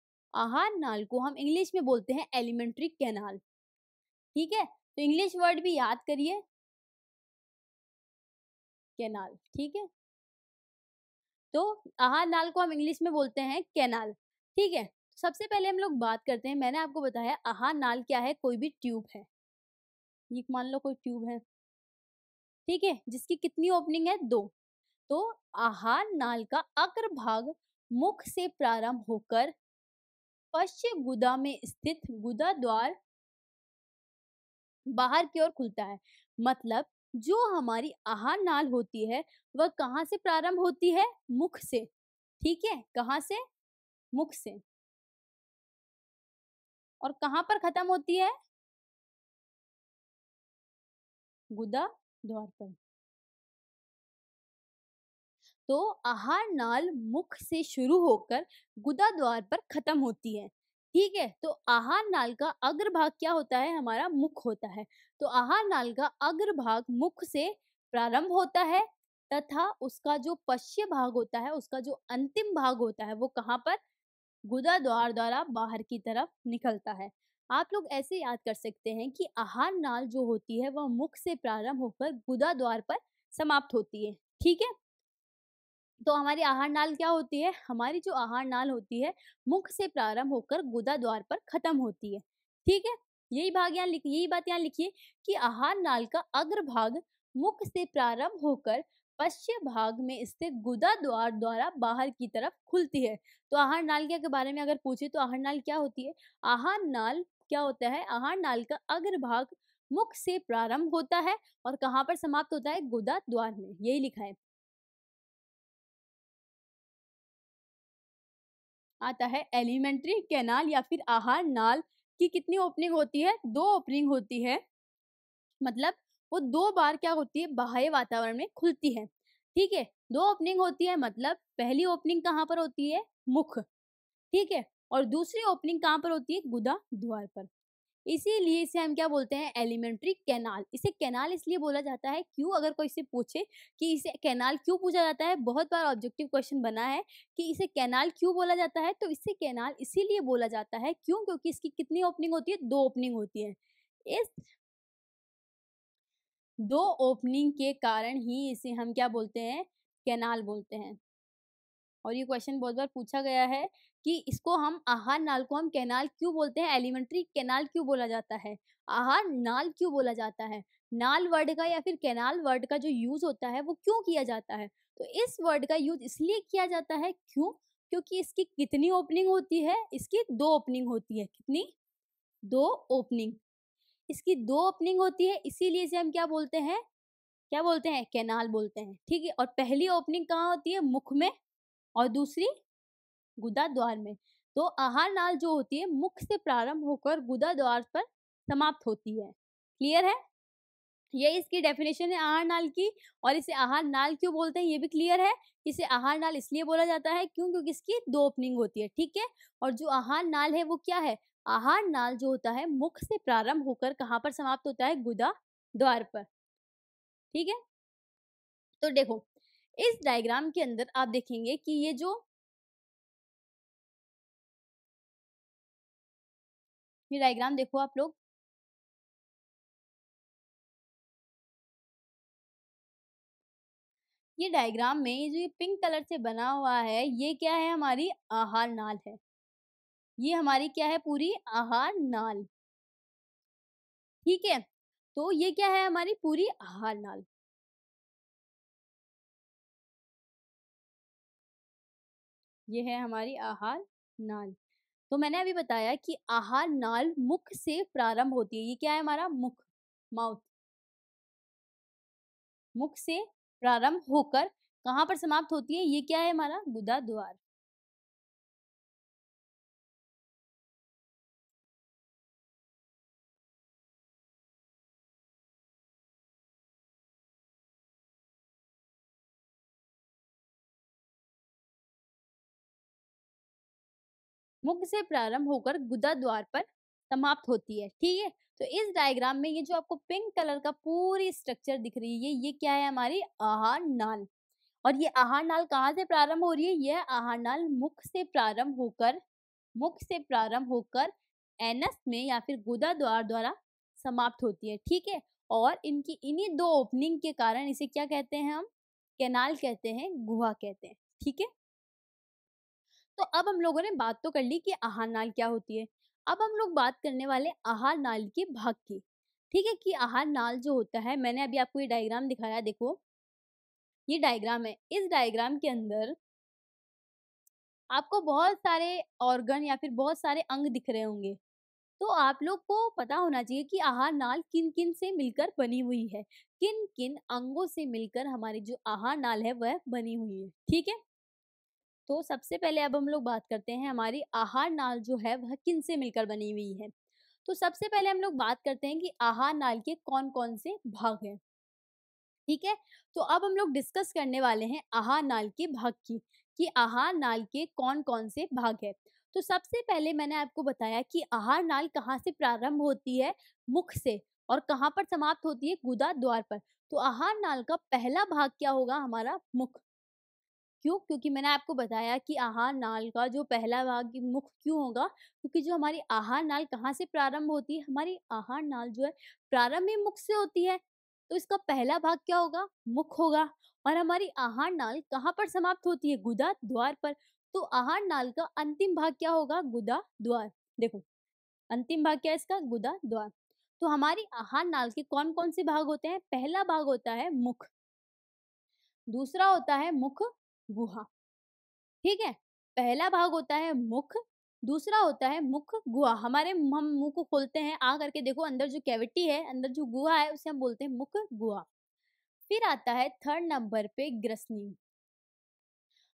आहार नाल को हम इंग्लिश में बोलते हैं एलिमेंट्री कैनाल ठीक है तो इंग्लिश वर्ड भी याद करिए कैनाल ठीक है तो आहार नाल को हम इंग्लिश में बोलते हैं कैनाल ठीक है सबसे पहले हम लोग बात करते हैं मैंने आपको बताया आहा नाल क्या है कोई भी ट्यूब है ये मान लो कोई ट्यूब है ठीक है जिसकी कितनी ओपनिंग है दो तो आहार नाल का अग्र भाग मुख से प्रारंभ होकर पश्चिम गुदा में स्थित गुदा द्वार बाहर की ओर खुलता है मतलब जो हमारी आहार नाल होती है वह कहाँ से प्रारंभ होती है मुख से ठीक है कहाँ से मुख से और कहां पर खत्म होती है गुदा द्वार पर तो आहार नाल मुख से शुरू होकर गुदा द्वार पर खत्म होती है ठीक है तो आहार नाल का भाग क्या होता है हमारा मुख होता है तो आहार नाल का अग्रभाग मुख से प्रारंभ होता है तथा उसका जो पश्चिम भाग होता है उसका जो अंतिम भाग होता है वो कहाँ पर गुदा द्वार द्वारा बाहर की तरफ निकलता है आप लोग ऐसे याद कर सकते हैं कि आहार नाल जो होती है वह मुख से प्रारंभ होकर गुदा द्वार पर समाप्त होती है ठीक है तो हमारी आहार नाल क्या होती है हमारी जो आहार नाल होती है मुख से प्रारंभ होकर गुदा द्वार पर खत्म होती है ठीक है यही भाग यहाँ लिख यही बात यहाँ लिखिए कि आहार नाल का अग्र भाग मुख से प्रारंभ होकर पश्चिम भाग में स्थित गुदा द्वार द्वारा बाहर की तरफ खुलती है तो आहार नाल के बारे में अगर पूछे तो आहार नाल क्या होती है आहार नाल क्या होता है आहार नाल का भाग मुख से प्रारंभ होता है और कहाँ पर समाप्त होता है गुदा द्वार में यही लिखा है आता है एलिमेंट्री कैनाल या फिर आहार नाल की कितनी ओपनिंग होती है दो ओपनिंग होती है मतलब वो दो बार क्या होती है बाह्य वातावरण में खुलती है ठीक है दो ओपनिंग होती है मतलब पहली ओपनिंग कहाँ पर होती है मुख ठीक है और दूसरी ओपनिंग कहाँ पर होती है गुदा द्वार पर इसीलिए इसे हम क्या बोलते हैं एलिमेंट्री कैनाल इसे कैनाल इसलिए बोला जाता है क्यों अगर कोई इसे पूछे कि इसे कैनाल क्यों पूछा जाता है बहुत बार ऑब्जेक्टिव क्वेश्चन बना है कि इसे कैनाल क्यों बोला जाता है तो इसे कैनाल इसीलिए बोला जाता है क्यों क्योंकि इसकी कितनी ओपनिंग होती है दो ओपनिंग होती है इस दो ओपनिंग के कारण ही इसे हम क्या बोलते हैं कैनाल बोलते हैं और ये क्वेश्चन बहुत बार पूछा गया है कि इसको हम आहार नाल को हम कैनाल क्यों बोलते हैं एलिमेंट्री कैनाल क्यों बोला जाता है आहार नाल क्यों बोला जाता है नाल वर्ड का या फिर कैनाल वर्ड का जो यूज़ होता है वो क्यों किया जाता है तो इस वर्ड का यूज इसलिए किया जाता है क्यों क्योंकि इसकी कितनी ओपनिंग होती है इसकी दो ओपनिंग होती है कितनी दो ओपनिंग इसकी दो ओपनिंग होती है इसीलिए इसे हम क्या बोलते हैं क्या बोलते हैं कैनाल बोलते हैं ठीक है और पहली ओपनिंग कहाँ होती है मुख में और दूसरी गुदा द्वार में तो आहार नाल जो होती है मुख से प्रारंभ होकर गुदा द्वार पर समाप्त होती है क्लियर है ये इसकी डेफिनेशन है आहार नाल की और इसे आहार नाल क्यों बोलते हैं ये भी क्लियर है इसे आहार नाल इसलिए बोला जाता है क्यों क्योंकि इसकी दो ओपनिंग होती है ठीक है और जो आहार नाल है वो क्या है आहार नाल जो होता है मुख से प्रारंभ होकर कहाँ पर समाप्त होता है गुदा द्वार पर ठीक है तो देखो इस डायग्राम के अंदर आप देखेंगे कि ये जो ये डायग्राम देखो आप लोग ये डायग्राम में जो ये पिंक कलर से बना हुआ है ये क्या है हमारी आहार नाल है ये हमारी क्या है पूरी आहार नाल ठीक है तो ये क्या है हमारी पूरी आहार नाल ये है हमारी आहार नाल तो मैंने अभी बताया कि आहार नाल मुख से प्रारंभ होती है ये क्या है हमारा मुख माउथ मुख से प्रारंभ होकर कहाँ पर समाप्त होती है ये क्या है हमारा गुदा द्वार मुख से प्रारंभ होकर गुदा द्वार पर समाप्त होती है ठीक है तो इस डायग्राम में ये जो आपको पिंक कलर का पूरी स्ट्रक्चर दिख रही है ये क्या है हमारी आहार नाल और ये आहार नाल कहाँ से प्रारंभ हो रही है यह आहार नाल मुख से प्रारंभ होकर मुख से प्रारंभ होकर एनस में या फिर गुदा द्वार द्वारा समाप्त होती है ठीक है और इनकी इन्हीं दो ओपनिंग के कारण इसे क्या कहते हैं हम कैनाल कहते हैं गुहा कहते हैं ठीक है तो अब हम लोगों ने बात तो कर ली कि आहार नाल क्या होती है अब हम लोग बात करने वाले आहार नाल के भाग की ठीक है कि आहार नाल जो होता है मैंने अभी आपको ये डायग्राम दिखाया देखो ये डायग्राम है इस डायग्राम के अंदर आपको बहुत सारे ऑर्गन या फिर बहुत सारे अंग दिख रहे होंगे तो आप लोग को पता होना चाहिए कि आहार नाल किन किन से मिलकर बनी हुई है किन किन अंगों से मिलकर हमारी जो आहार नाल है वह बनी हुई है ठीक है तो सबसे पहले अब हम लोग बात करते हैं हमारी आहार नाल जो है वह किन से मिलकर बनी हुई है तो सबसे पहले हम लोग बात करते हैं कि आहार नाल के कौन कौन से भाग हैं ठीक है तो अब हम लोग डिस्कस करने वाले हैं आहार नाल के भाग की कि आहार नाल के कौन कौन से भाग है तो सबसे पहले मैंने आपको बताया कि आहार नाल कहाँ से प्रारंभ होती है मुख से और कहाँ पर समाप्त होती है गुदा द्वार पर तो आहार नाल का पहला भाग क्या होगा हमारा मुख क्यों क्योंकि मैंने आपको बताया कि आहार नाल का जो पहला भाग मुख क्यों होगा क्योंकि जो हमारी आहार नाल कहाँ से प्रारंभ होती है हमारी आहार नाल जो है प्रारंभ ही मुख से होती है तो इसका पहला भाग क्या होगा मुख होगा और हमारी आहार नाल कहाँ पर समाप्त होती है गुदा द्वार पर तो आहार नाल का अंतिम भाग क्या होगा गुदा द्वार देखो अंतिम भाग क्या है इसका गुदा द्वार तो हमारी आहार नाल के कौन कौन से भाग होते हैं पहला भाग होता है मुख दूसरा होता है मुख गुहा ठीक है पहला भाग होता है मुख दूसरा होता है मुख गुहा हमारे हम मुंह को खोलते हैं आ करके देखो अंदर जो कैविटी है अंदर जो गुहा है उसे हम बोलते हैं मुख गुहा फिर आता है थर्ड नंबर पे ग्रसनी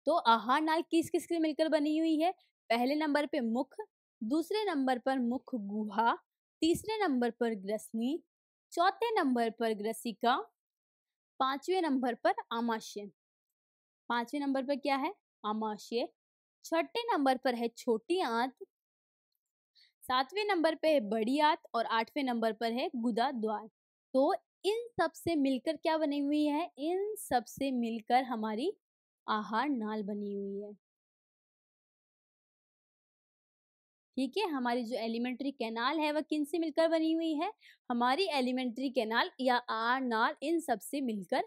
तो आहार नाल किस किस के मिलकर बनी हुई है पहले नंबर पे मुख दूसरे नंबर पर मुख गुहा तीसरे नंबर पर ग्रसनी चौथे नंबर पर ग्रसिका पांचवें नंबर पर आमाशय पांचवें नंबर पर क्या है आमाशय छठे नंबर पर है छोटी आंत सातवें नंबर पर है बड़ी आंत और आठवें नंबर पर है गुदा द्वार तो इन सब से मिलकर क्या बनी हुई है इन सब से मिलकर हमारी आहार नाल बनी हुई है ठीक है हमारी जो एलिमेंट्री कैनाल है वह किन से मिलकर बनी हुई है हमारी एलिमेंट्री कैनाल या आर नाल इन सब से मिलकर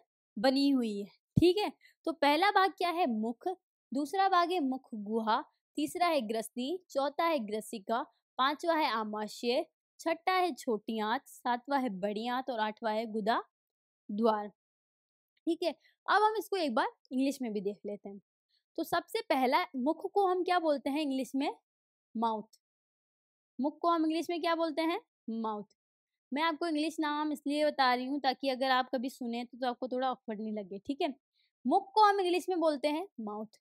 बनी हुई है ठीक है तो पहला भाग क्या है मुख दूसरा भाग है मुख गुहा तीसरा है ग्रसनी चौथा है ग्रसिका पांचवा है आमाशय छठा है छोटी आंत सातवा है बड़ी आंत और आठवां है गुदा द्वार ठीक है अब हम इसको एक बार इंग्लिश में भी देख लेते हैं तो सबसे पहला मुख को हम क्या बोलते हैं इंग्लिश में माउथ मुख को हम इंग्लिश में क्या बोलते हैं माउथ मैं आपको इंग्लिश नाम इसलिए बता रही हूँ ताकि अगर आप कभी सुने तो, तो आपको थोड़ा ऑफर्ड नहीं लगे ठीक है मुख को हम इंग्लिश में बोलते हैं माउथ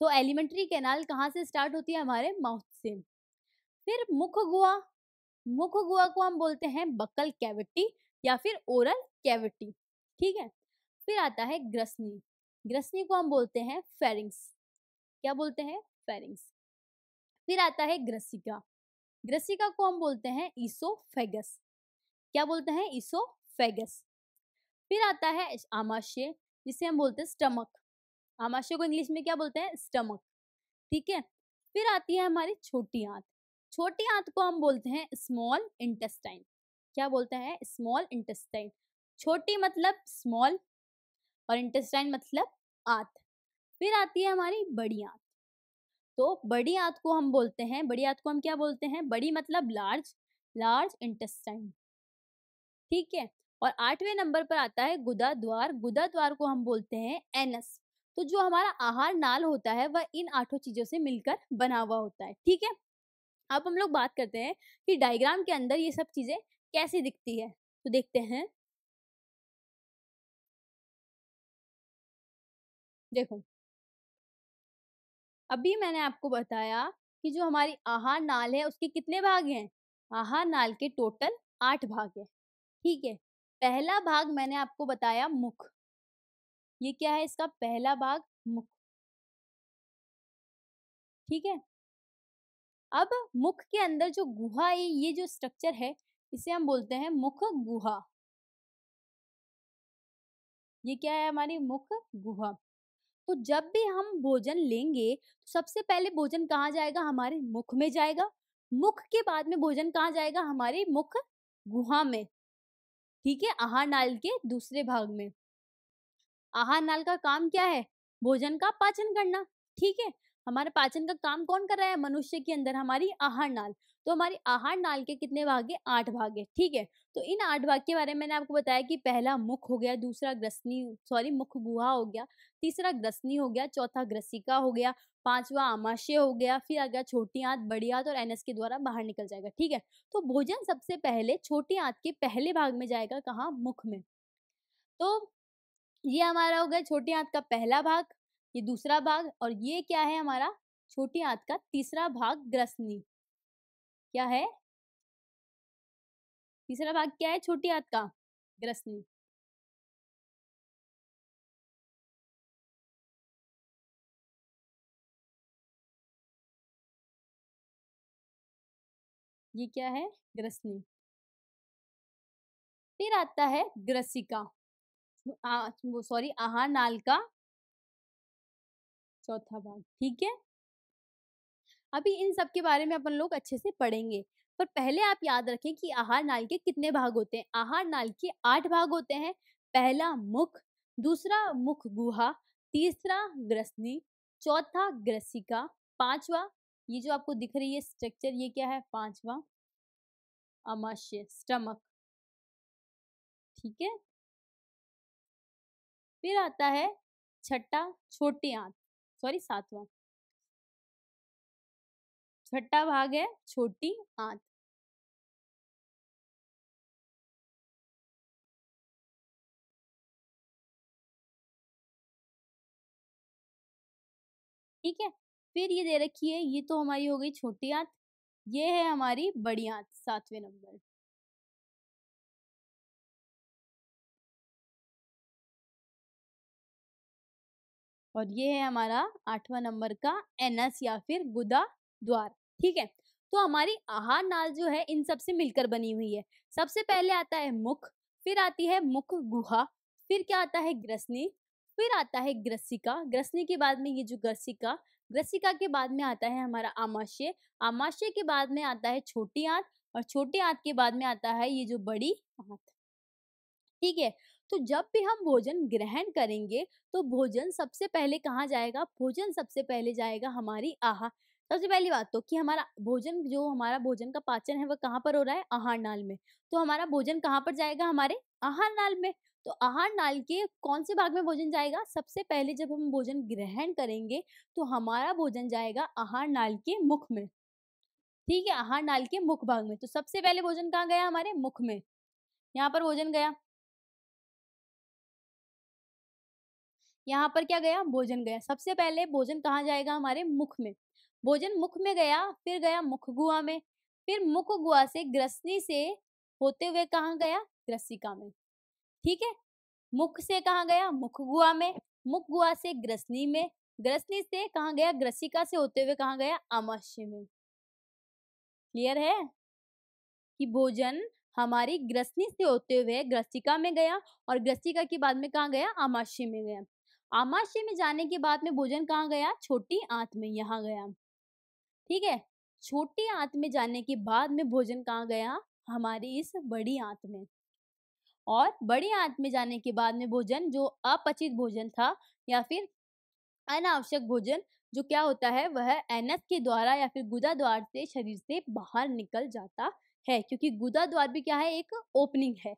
तो एलिमेंट्री कैनाल कहाँ से स्टार्ट होती है हमारे माउथ से फिर मुख गुआ मुख गुआ को हम बोलते हैं बकल कैविटी या फिर ओरल कैविटी ठीक है फिर आता है ग्रसनी ग्रसनी को हम बोलते हैं फेरिंग्स क्या बोलते हैं फेरिंग्स फिर आता है ग्रसिका ग्रसिका को हम बोलते हैं ईसोफेगस क्या बोलते हैं इसोफेगस फिर आता है आमाशय जिसे हम बोलते हैं स्टमक आमाशय को इंग्लिश में क्या बोलते हैं स्टमक ठीक है फिर आती है हमारी छोटी आंत छोटी आंत को हम बोलते हैं स्मॉल इंटेस्टाइन क्या बोलते हैं स्मॉल इंटेस्टाइन छोटी मतलब स्मॉल और इंटेस्टाइन मतलब आंत फिर आती है हमारी बड़ी आंत तो बड़ी आंत को हम बोलते हैं बड़ी आंत को हम क्या बोलते हैं बड़ी मतलब लार्ज लार्ज इंटेस्टाइन ठीक है और आठवें नंबर पर आता है गुदा द्वार गुदा द्वार को हम बोलते हैं एनस तो जो हमारा आहार नाल होता है वह इन आठों चीजों से मिलकर बना हुआ होता है ठीक है अब हम लोग बात करते हैं कि डायग्राम के अंदर ये सब चीजें कैसे दिखती है तो देखते हैं देखो अभी मैंने आपको बताया कि जो हमारी आहार नाल है उसके कितने भाग हैं आहार नाल के टोटल आठ भाग है ठीक है पहला भाग मैंने आपको बताया मुख ये क्या है इसका पहला भाग मुख ठीक है अब मुख के अंदर जो गुहा है ये जो स्ट्रक्चर है इसे हम बोलते हैं मुख गुहा ये क्या है हमारी मुख गुहा तो जब भी हम भोजन लेंगे तो सबसे पहले भोजन कहाँ जाएगा हमारे मुख में जाएगा मुख के बाद में भोजन कहाँ जाएगा हमारे मुख गुहा में ठीक है आहार नाल के दूसरे भाग में आहार नाल का काम क्या है भोजन का पाचन करना ठीक है हमारा पाचन का काम कौन कर रहा है मनुष्य के अंदर हमारी आहार नाल तो हमारी आहार नाल के कितने भाग है आठ भाग है ठीक है तो इन आठ भाग के बारे में मैंने आपको बताया कि पहला मुख हो गया दूसरा ग्रसनी सॉरी मुख गुहा हो गया तीसरा ग्रसनी हो गया चौथा ग्रसिका हो गया पांचवा आमाशय हो गया फिर आ गया छोटी आंत बड़ी आंत और एनएस के द्वारा बाहर निकल जाएगा ठीक है तो भोजन सबसे पहले छोटी आंत के पहले भाग में जाएगा कहाँ मुख में तो ये हमारा हो गया छोटी आंत का पहला भाग ये दूसरा भाग और ये क्या है हमारा छोटी आंत का तीसरा भाग ग्रसनी क्या है तीसरा भाग क्या है छोटी आंत का ग्रसनी ये क्या है ग्रसनी फिर आता है ग्रसिका सॉरी आहार नाल का चौथा भाग ठीक है अभी इन सब के बारे में अपन लोग अच्छे से पढ़ेंगे पर पहले आप याद रखें कि आहार नाल के कितने भाग होते हैं आहार नाल के आठ भाग होते हैं पहला मुख दूसरा मुख गुहा तीसरा ग्रसनी चौथा ग्रसिका पांचवा ये जो आपको दिख रही है स्ट्रक्चर ये क्या है पांचवा अमाश्य स्टमक ठीक है फिर आता है छठा छोटे आंत सॉरी सातवां छठा भाग है छोटी आंत ठीक है फिर ये दे रखी है ये तो हमारी हो गई छोटी आंत ये है हमारी बड़ी आंत सातवें नंबर और ये है हमारा आठवां नंबर का एनस या फिर गुदा द्वार ठीक है तो हमारी आहार नाल जो है इन सब से मिलकर बनी हुई है सबसे पहले आता है मुख फिर आती है मुख गुहा फिर क्या आता है ग्रसनी फिर आता है ग्रसिका ग्रसनी के बाद में ये जो ग्रसिका ग्रसिका के बाद में आता है हमारा आमाशय आमाशय के बाद में आता है छोटी आंत और छोटी आंत के बाद में आता है ये जो बड़ी आंत ठीक है तो जब भी हम भोजन ग्रहण करेंगे तो भोजन सबसे पहले कहाँ जाएगा भोजन सबसे पहले जाएगा हमारी आहा सबसे पहली बात तो कि हमारा भोजन जो हमारा भोजन का पाचन है वह कहाँ पर हो रहा है आहार नाल में तो हमारा भोजन कहाँ पर जाएगा हमारे आहार नाल में तो आहार नाल के कौन से भाग में भोजन जाएगा सबसे पहले जब हम भोजन ग्रहण करेंगे तो हमारा भोजन जाएगा आहार नाल के मुख में ठीक है आहार नाल के मुख भाग में तो सबसे पहले भोजन कहाँ गया हमारे मुख में यहाँ पर भोजन गया यहाँ पर क्या गया भोजन गया सबसे पहले भोजन कहाँ जाएगा हमारे मुख में भोजन मुख में गया फिर गया मुख गुआ में फिर मुख गुआ से ग्रसनी से होते हुए कहाँ गया ग्रसिका में ठीक है मुख से कहाँ गया मुख गुआ में मुख गुआ से ग्रसनी में ग्रसनी से कहाँ गया ग्रसिका से होते हुए कहाँ गया अमाश्य में क्लियर है कि भोजन हमारी ग्रसनी से होते हुए ग्रसिका में गया और ग्रसिका के बाद में कहाँ गया अमाश्य में गया आमाशय में जाने के बाद में भोजन कहाँ गया छोटी आंत में यहाँ गया ठीक है छोटी आंत में जाने के बाद में भोजन कहाँ गया हमारी इस बड़ी आंत में और बड़ी आंत में जाने के बाद में भोजन जो अपचित भोजन था या फिर अनावश्यक भोजन जो क्या होता है वह एनस के द्वारा या फिर गुदा द्वार से शरीर से बाहर निकल जाता है क्योंकि गुदा द्वार भी क्या है एक ओपनिंग है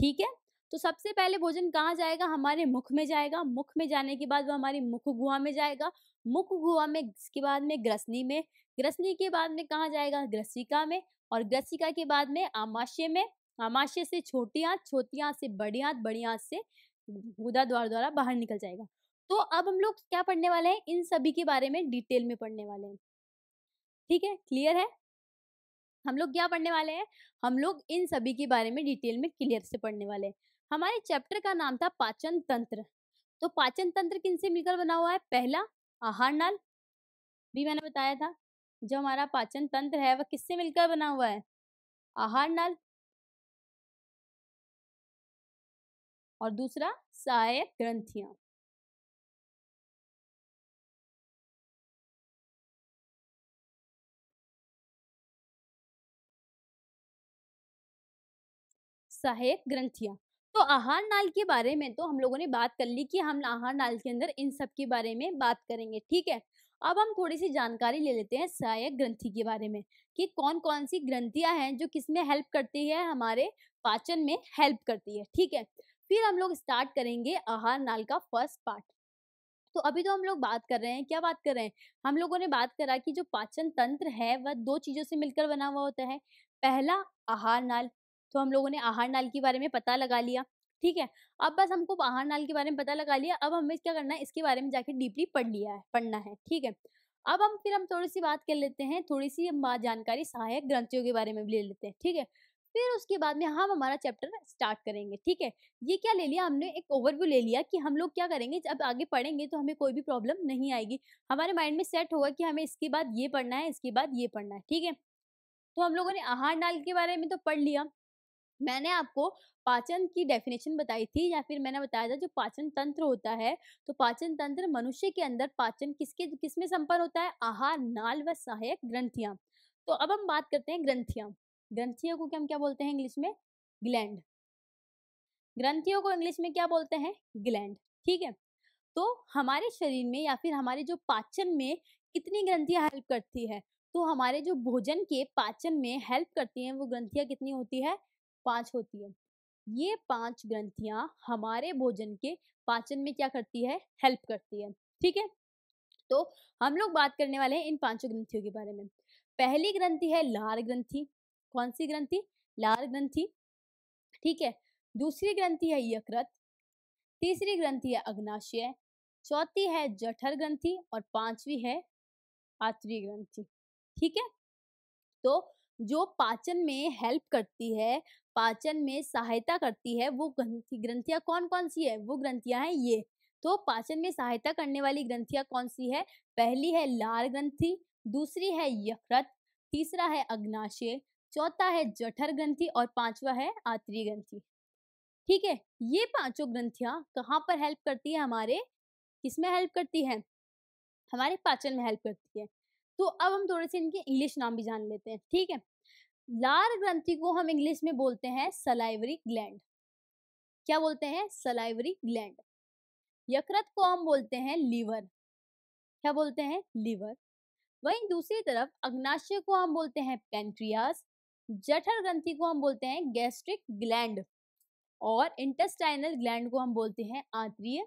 ठीक है तो सबसे पहले भोजन कहाँ जाएगा हमारे मुख में जाएगा मुख में जाने के बाद वो हमारी मुख गुहा में जाएगा मुख गुहा में इसके बाद में ग्रसनी में ग्रसनी के बाद में कहाँ जाएगा ग्रसिका में और ग्रसिका के बाद में आमाशय में आमाशय से छोटी आँत छोटी आँत से बड़ी आँत बड़ी आँत से गुदा द्वार द्वारा बाहर निकल जाएगा तो अब हम लोग क्या पढ़ने वाले हैं इन सभी के बारे में डिटेल में पढ़ने वाले हैं ठीक है क्लियर है हम लोग क्या पढ़ने वाले हैं हम लोग इन सभी के बारे में डिटेल में क्लियर से पढ़ने वाले हैं हमारे चैप्टर का नाम था पाचन तंत्र तो पाचन तंत्र किन से मिलकर बना हुआ है पहला आहार नाल भी मैंने बताया था जो हमारा पाचन तंत्र है वह किससे मिलकर बना हुआ है आहार नाल और दूसरा सहायक ग्रंथियां सहायक ग्रंथियां तो आहार नाल के बारे में तो हम लोगों ने बात कर ली कि हम आहार नाल के अंदर इन सब के बारे में बात करेंगे ठीक है अब हम थोड़ी सी जानकारी ले लेते हैं सहायक ग्रंथि के बारे में कि कौन कौन सी ग्रंथियां हैं जो किस में हेल्प करती है हमारे पाचन में हेल्प करती है ठीक है फिर हम लोग स्टार्ट करेंगे आहार नाल का फर्स्ट पार्ट तो अभी तो हम लोग बात कर रहे हैं क्या बात कर रहे हैं हम लोगों ने बात करा कि जो पाचन तंत्र है वह दो चीज़ों से मिलकर बना हुआ होता है पहला आहार नाल तो हम लोगों ने आहार नाल के बारे में पता लगा लिया ठीक है अब बस हमको आहार नाल के बारे में पता लगा लिया अब हमें क्या करना है इसके बारे में जाके डीपली पढ़ लिया है पढ़ना है ठीक है अब हम फिर हम थोड़ी सी बात कर लेते हैं थोड़ी सी हम जानकारी सहायक ग्रंथियों के बारे में भी ले लेते हैं ठीक है फिर उसके बाद में हम हमारा चैप्टर स्टार्ट करेंगे ठीक है ये क्या ले लिया हमने एक ओवरव्यू ले लिया कि हम लोग क्या करेंगे जब आगे पढ़ेंगे तो हमें कोई भी प्रॉब्लम नहीं आएगी हमारे माइंड में सेट होगा कि हमें इसके बाद ये पढ़ना है इसके बाद ये पढ़ना है ठीक है तो हम लोगों ने आहार नाल के बारे में तो पढ़ लिया मैंने आपको पाचन की डेफिनेशन बताई थी या फिर मैंने बताया था जो पाचन तंत्र होता है तो पाचन तंत्र मनुष्य के अंदर पाचन किसके किस में संपन्न होता है आहार नाल व सहायक ग्रंथियां तो अब हम बात करते हैं ग्रंथियां ग्रंथियों को क्या हम क्या बोलते हैं इंग्लिश में ग्लैंड ग्रंथियों को इंग्लिश में क्या बोलते हैं ग्लैंड ठीक है तो हमारे शरीर में या फिर हमारे जो पाचन में कितनी ग्रंथियां हेल्प करती है तो हमारे जो भोजन के पाचन में हेल्प करती हैं वो ग्रंथियां कितनी होती है पाँच होती है ये पांच ग्रंथियां हमारे भोजन के पाचन में क्या करती है हेल्प करती है ठीक है तो हम लोग बात करने वाले हैं इन पांचों ग्रंथियों के बारे में पहली ग्रंथि है लार ग्रंथि कौन सी ग्रंथि लार ग्रंथि ठीक है दूसरी ग्रंथि है यकृत तीसरी ग्रंथि है अग्नाशय चौथी है जठर ग्रंथि और पांचवी है आत्री ग्रंथि ठीक है तो जो पाचन में हेल्प करती है पाचन में सहायता करती है वो ग्रंथियां कौन कौन सी है वो ग्रंथियां हैं ये तो पाचन में सहायता करने वाली ग्रंथियां कौन सी है पहली है लार ग्रंथि दूसरी है यकृत तीसरा है अग्नाशय चौथा है जठर ग्रंथि और पांचवा है आत्री ग्रंथि ठीक है ये पांचों ग्रंथियां कहाँ पर हेल्प करती है हमारे किसमें हेल्प करती है हमारे पाचन में हेल्प करती है तो अब हम थोड़े से इनके इंग्लिश नाम भी जान लेते हैं ठीक है लार ग्रंथि को हम इंग्लिश में बोलते हैं सलाइवरी ग्लैंड क्या बोलते हैं सलाइवरी ग्लैंड यकृत को हम बोलते हैं लीवर क्या बोलते हैं लीवर वहीं दूसरी तरफ अग्नाशय को हम बोलते हैं पेंट्रियास जठर ग्रंथि को हम बोलते हैं गैस्ट्रिक ग्लैंड और इंटेस्टाइनल ग्लैंड को हम बोलते हैं आंतरीय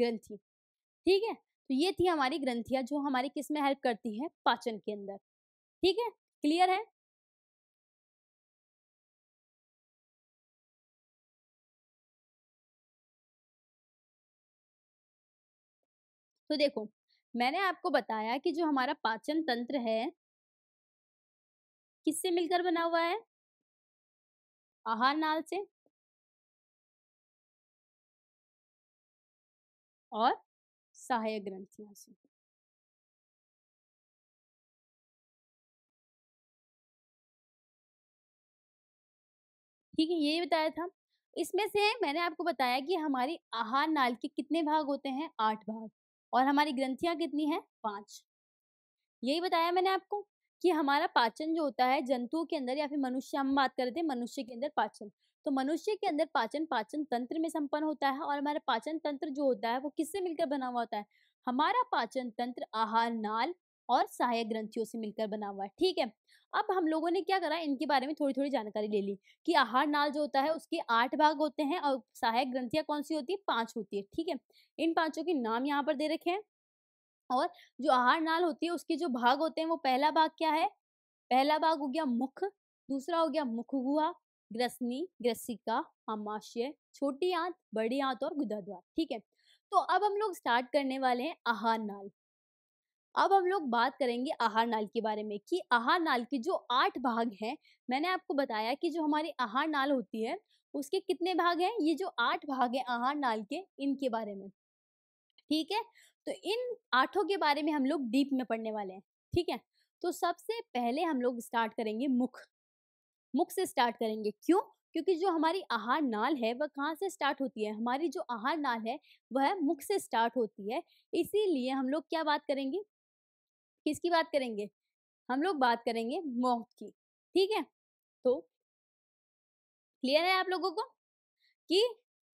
ग्रंथि ठीक है तो ये थी हमारी ग्रंथियां जो हमारी किस में हेल्प करती है पाचन के अंदर ठीक है क्लियर है तो देखो मैंने आपको बताया कि जो हमारा पाचन तंत्र है किससे मिलकर बना हुआ है आहार नाल से और सहायक ग्रंथियों से ठीक है ये बताया था इसमें से मैंने आपको बताया कि हमारी आहार नाल के कितने भाग होते हैं आठ भाग और हमारी ग्रंथियां कितनी हैं पांच यही बताया मैंने आपको कि हमारा पाचन जो होता है जंतुओं के अंदर या फिर मनुष्य हम बात करते हैं मनुष्य के अंदर पाचन तो मनुष्य के अंदर पाचन पाचन तंत्र में संपन्न होता है और हमारा पाचन तंत्र जो होता है वो किससे मिलकर बना हुआ होता है हमारा पाचन तंत्र आहार नाल और सहायक ग्रंथियों से मिलकर बना हुआ है ठीक है अब हम लोगों ने क्या करा इनके बारे में थोड़ी थोड़ी जानकारी ले ली कि आहार नाल जो होता है उसके आठ भाग होते हैं और सहायक ग्रंथियां कौन सी होती है पांच होती है ठीक है इन पांचों के नाम यहाँ पर दे रखे हैं और जो आहार नाल होती है उसके जो भाग होते हैं वो पहला भाग क्या है पहला भाग हो गया मुख दूसरा हो गया मुख गुहा ग्रसनी ग्रसिका आमाशय छोटी आंत बड़ी आंत और द्वार ठीक है तो अब हम लोग स्टार्ट करने वाले हैं आहार नाल अब हम लोग बात करेंगे आहार नाल के बारे में कि आहार नाल के जो आठ भाग हैं मैंने आपको बताया कि जो हमारी आहार नाल होती है उसके कितने भाग हैं ये जो आठ भाग हैं आहार नाल के इनके बारे में ठीक है तो इन आठों के बारे में हम लोग डीप में पढ़ने वाले हैं ठीक है तो सबसे पहले हम लोग स्टार्ट करेंगे मुख मुख से स्टार्ट करेंगे क्यों क्योंकि जो हमारी आहार नाल है वह कहाँ से स्टार्ट होती है हमारी जो आहार नाल है वह मुख से स्टार्ट होती है इसीलिए हम लोग क्या बात करेंगे किसकी बात करेंगे हम लोग बात करेंगे मौत की ठीक है तो क्लियर है आप लोगों को कि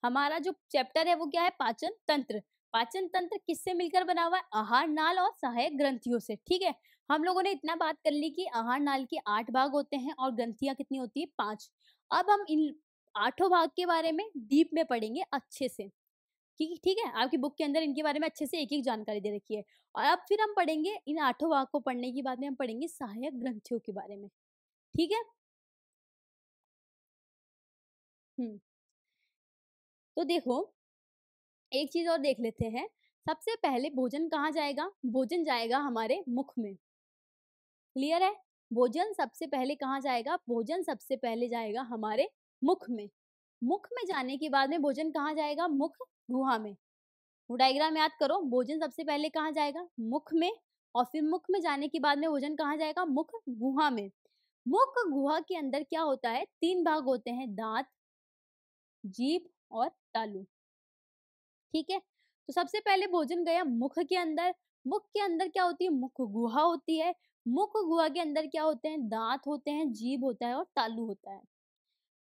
हमारा जो चैप्टर है वो क्या है पाचन तंत्र पाचन तंत्र किससे मिलकर बना हुआ है आहार नाल और सहायक ग्रंथियों से ठीक है हम लोगों ने इतना बात कर ली कि आहार नाल के आठ भाग होते हैं और ग्रंथियां कितनी होती है पांच अब हम इन आठों भाग के बारे में डीप में पढ़ेंगे अच्छे से कि ठीक है आपकी बुक के अंदर इनके बारे में अच्छे से एक एक जानकारी दे रखी है और अब फिर हम पढ़ेंगे इन आठों वाक को पढ़ने के बाद में हम पढ़ेंगे सहायक ग्रंथियों के बारे में ठीक है तो देखो एक चीज और देख लेते हैं सबसे पहले भोजन कहाँ जाएगा भोजन जाएगा हमारे मुख में क्लियर है भोजन सबसे पहले कहाँ जाएगा भोजन सबसे पहले जाएगा हमारे मुख में मुख में जाने के बाद में भोजन कहाँ जाएगा मुख गुहा में वो डायग्राम याद करो भोजन सबसे पहले कहाँ जाएगा मुख में और फिर मुख में जाने के बाद में भोजन कहाँ जाएगा मुख गुहा में मुख गुहा के अंदर क्या होता है तीन भाग होते हैं दांत जीभ और तालू ठीक है तो सबसे पहले भोजन गया मुख के अंदर मुख के अंदर क्या होती है मुख गुहा होती है मुख गुहा के अंदर क्या होते हैं दांत होते हैं जीभ होता है और तालू होता है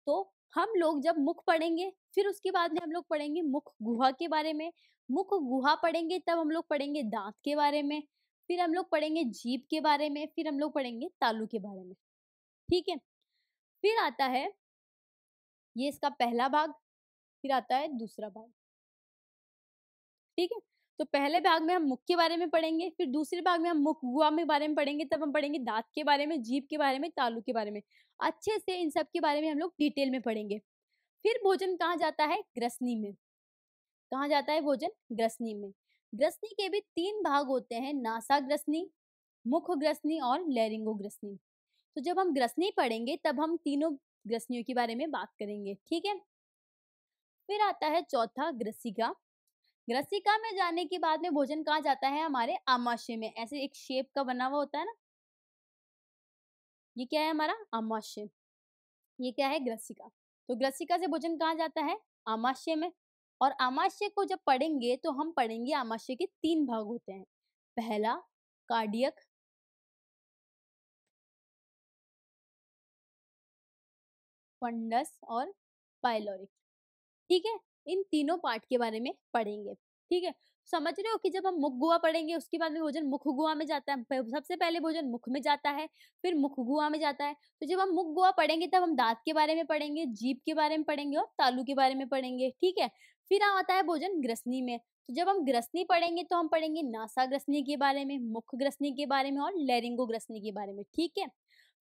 तो हम लोग जब मुख पढ़ेंगे फिर उसके बाद में हम लोग पढ़ेंगे मुख गुहा के बारे में मुख गुहा पढ़ेंगे तब हम लोग पढ़ेंगे दांत के बारे में फिर हम लोग पढ़ेंगे जीप के बारे में फिर हम लोग पढ़ेंगे तालू के बारे में ठीक है फिर आता है ये इसका पहला भाग फिर आता है दूसरा भाग ठीक है तो पहले भाग में हम मुख के बारे में पढ़ेंगे फिर दूसरे भाग में हम मुख गुआ में बारे में पढ़ेंगे तब हम पढ़ेंगे दांत के बारे में जीभ के बारे में तालू के बारे में अच्छे से इन सब के बारे में हम लोग डिटेल में पढ़ेंगे फिर भोजन कहाँ जाता है ग्रसनी में कहाँ जाता है भोजन ग्रसनी में ग्रसनी के भी तीन भाग होते हैं नासा ग्रसनी मुख ग्रसनी और लहरिंगो ग्रसनी तो जब हम ग्रसनी पढ़ेंगे तब हम तीनों ग्रसनियों के बारे में बात करेंगे ठीक है फिर आता है चौथा ग्रसिका ग्रसिका में जाने के बाद में भोजन कहाँ जाता है हमारे आमाशय में ऐसे एक शेप का बना हुआ होता है ना ये क्या है हमारा आमाशय ये क्या है ग्रसिका तो ग्रसिका से भोजन कहाँ जाता है आमाशय में और आमाशय को जब पढ़ेंगे तो हम पढ़ेंगे आमाशय के तीन भाग होते हैं पहला कार्डियक फंडस और पायलोरिक ठीक है इन तीनों पार्ट के बारे में पढ़ेंगे ठीक है समझ रहे हो कि जब हम मुख गुआ पढ़ेंगे उसके बाद में भोजन मुख गुआ में जाता है सबसे पहले भोजन मुख में जाता है फिर मुख गुआ में जाता है तो जब हम मुख गुआ पढ़ेंगे तब हम दांत के बारे में पढ़ेंगे जीप के बारे में पढ़ेंगे और तालू के बारे में पढ़ेंगे ठीक है फिर आता है भोजन ग्रसनी में तो जब हम ग्रसनी पढ़ेंगे तो हम पढ़ेंगे नासा ग्रसनी के बारे में मुख ग्रसनी के बारे में और लेरिंगो ग्रसनी के बारे में ठीक है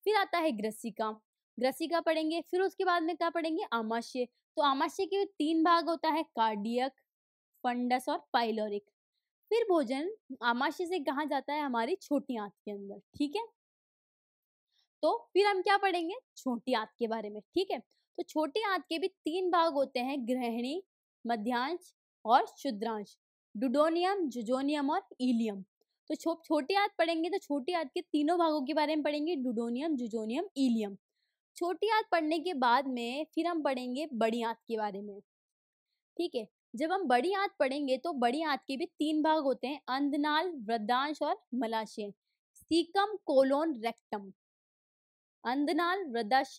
फिर आता है ग्रसिका ग्रसिका पढ़ेंगे फिर उसके बाद में क्या पढ़ेंगे आमाशय तो आमाशय के तीन भाग होता है कार्डियक फंडस और पाइलोरिक फिर भोजन आमाशय से कहा जाता है हमारी छोटी आंत के अंदर ठीक है तो फिर हम क्या पढ़ेंगे छोटी आंत के बारे में ठीक है तो छोटी आंत के भी तीन भाग होते हैं ग्रहणी मध्यांश और शुद्रांश डुडोनियम जुजोनियम और इलियम तो छोटी आंत पढ़ेंगे तो छोटी आंत के तीनों भागों के बारे में पढ़ेंगे डुडोनियम जुजोनियम ईलियम छोटी आंत पढ़ने के बाद में फिर हम पढ़ेंगे बड़ी आंत के बारे में ठीक है जब हम बड़ी आंत पढ़ेंगे तो बड़ी आंत के भी तीन भाग होते हैं अंधनाल वृद्धांश और मलाशय सीकम कोलोन रेक्टम अंधनाल वृद्धाश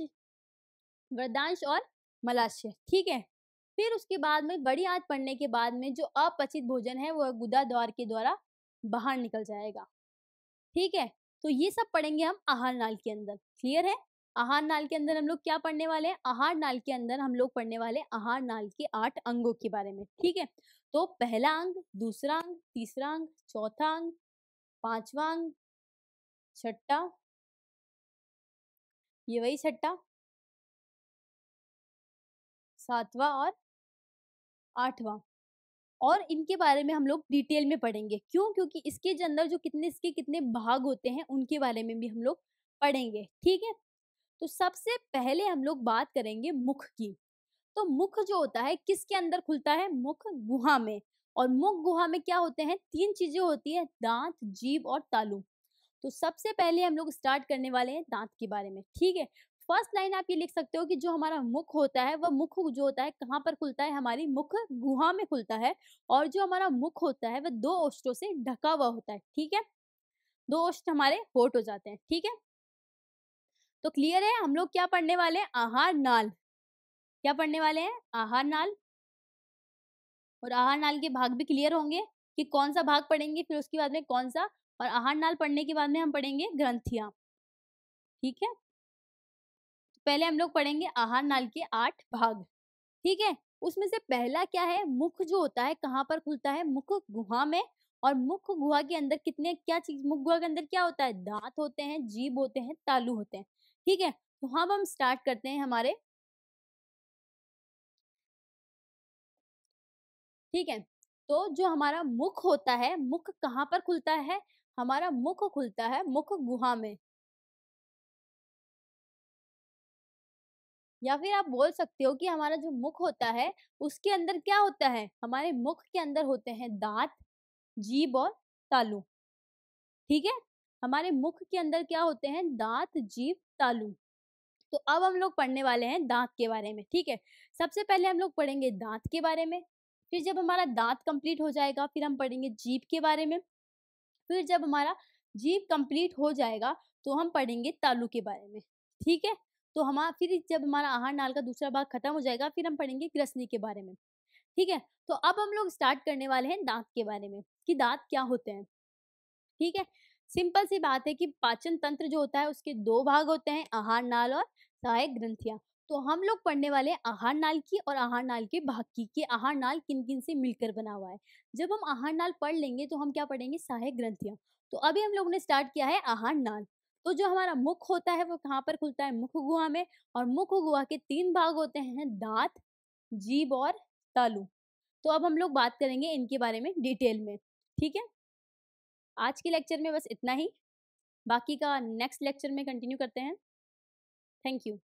वृद्धांश और मलाशय ठीक है फिर उसके बाद में बड़ी आंत पढ़ने के बाद में जो अपचित भोजन है वह गुदा द्वार के द्वारा बाहर निकल जाएगा ठीक है तो ये सब पढ़ेंगे हम आहार नाल के अंदर क्लियर है आहार नाल के अंदर हम लोग क्या पढ़ने वाले हैं आहार नाल के अंदर हम लोग पढ़ने वाले आहार नाल के आठ अंगों के बारे में ठीक है तो पहला अंग दूसरा अंग तीसरा अंग चौथा अंग पांचवा अंग छठा ये वही छठा सातवा और आठवां और इनके बारे में हम लोग डिटेल में पढ़ेंगे क्यों क्योंकि इसके अंदर जो कितने इसके कितने भाग होते हैं उनके बारे में भी हम लोग पढ़ेंगे ठीक है तो सबसे पहले हम लोग बात करेंगे मुख की तो मुख जो होता है किसके अंदर खुलता है मुख गुहा में और मुख गुहा में क्या होते हैं तीन चीजें होती है दांत जीव और तालू तो सबसे पहले हम लोग स्टार्ट करने वाले हैं दांत के बारे में ठीक है फर्स्ट लाइन आप ये लिख सकते हो कि जो हमारा मुख होता है वह मुख जो होता है कहाँ पर खुलता है हमारी मुख गुहा में खुलता है और जो हमारा मुख होता है वह दो ओष्टों से ढका हुआ होता है ठीक है दो ओष्ट हमारे होट हो जाते हैं ठीक है तो क्लियर है हम लोग क्या पढ़ने वाले हैं आहार नाल क्या पढ़ने वाले हैं आहार नाल और आहार नाल के भाग भी क्लियर होंगे कि कौन सा भाग पढ़ेंगे फिर उसके बाद में कौन सा और आहार नाल पढ़ने के बाद में हम पढ़ेंगे ग्रंथिया ठीक है तो पहले हम लोग पढ़ेंगे आहार नाल के आठ भाग ठीक है उसमें से पहला क्या है मुख जो होता है कहाँ पर खुलता है मुख गुहा में और मुख गुहा के अंदर कितने क्या चीज मुख गुहा के अंदर क्या होता है दांत होते हैं जीभ होते हैं तालू होते हैं ठीक है तो हम हम स्टार्ट करते हैं हमारे ठीक है तो जो हमारा मुख होता है मुख कहाँ पर खुलता है हमारा मुख खुलता है मुख गुहा में या फिर आप बोल सकते हो कि हमारा जो मुख होता है उसके अंदर क्या होता है हमारे मुख के अंदर होते हैं दांत जीभ और तालू ठीक है हमारे मुख के अंदर क्या होते हैं दांत जीव तालू तो अब हम लोग पढ़ने वाले हैं दांत के बारे में ठीक है सबसे पहले हम लोग पढ़ेंगे दांत के बारे में फिर जब हमारा दांत कंप्लीट हो जाएगा फिर हम पढ़ेंगे जीप के बारे में फिर जब हमारा जीप कंप्लीट हो जाएगा तो हम पढ़ेंगे तालू के बारे में ठीक है तो हम फिर जब हमारा आहार नाल का दूसरा भाग खत्म हो जाएगा फिर हम पढ़ेंगे ग्रसनी के बारे में ठीक है तो अब हम लोग स्टार्ट करने वाले हैं दांत के बारे में कि दांत क्या होते हैं ठीक है सिंपल सी बात है कि पाचन तंत्र जो होता है उसके दो भाग होते हैं आहार नाल और सहायक ग्रंथियां तो हम लोग पढ़ने वाले आहार नाल की और आहार नाल के भाग की कि आहार नाल किन किन से मिलकर बना हुआ है जब हम आहार नाल पढ़ लेंगे तो हम क्या पढ़ेंगे सहायक ग्रंथियां तो अभी हम लोग ने स्टार्ट किया है आहार नाल तो जो हमारा मुख होता है वो कहाँ पर खुलता है मुख गुहा में और मुख गुहा के तीन भाग होते हैं दांत जीभ और तालू तो अब हम लोग बात करेंगे इनके बारे में डिटेल में ठीक है आज के लेक्चर में बस इतना ही बाकी का नेक्स्ट लेक्चर में कंटिन्यू करते हैं थैंक यू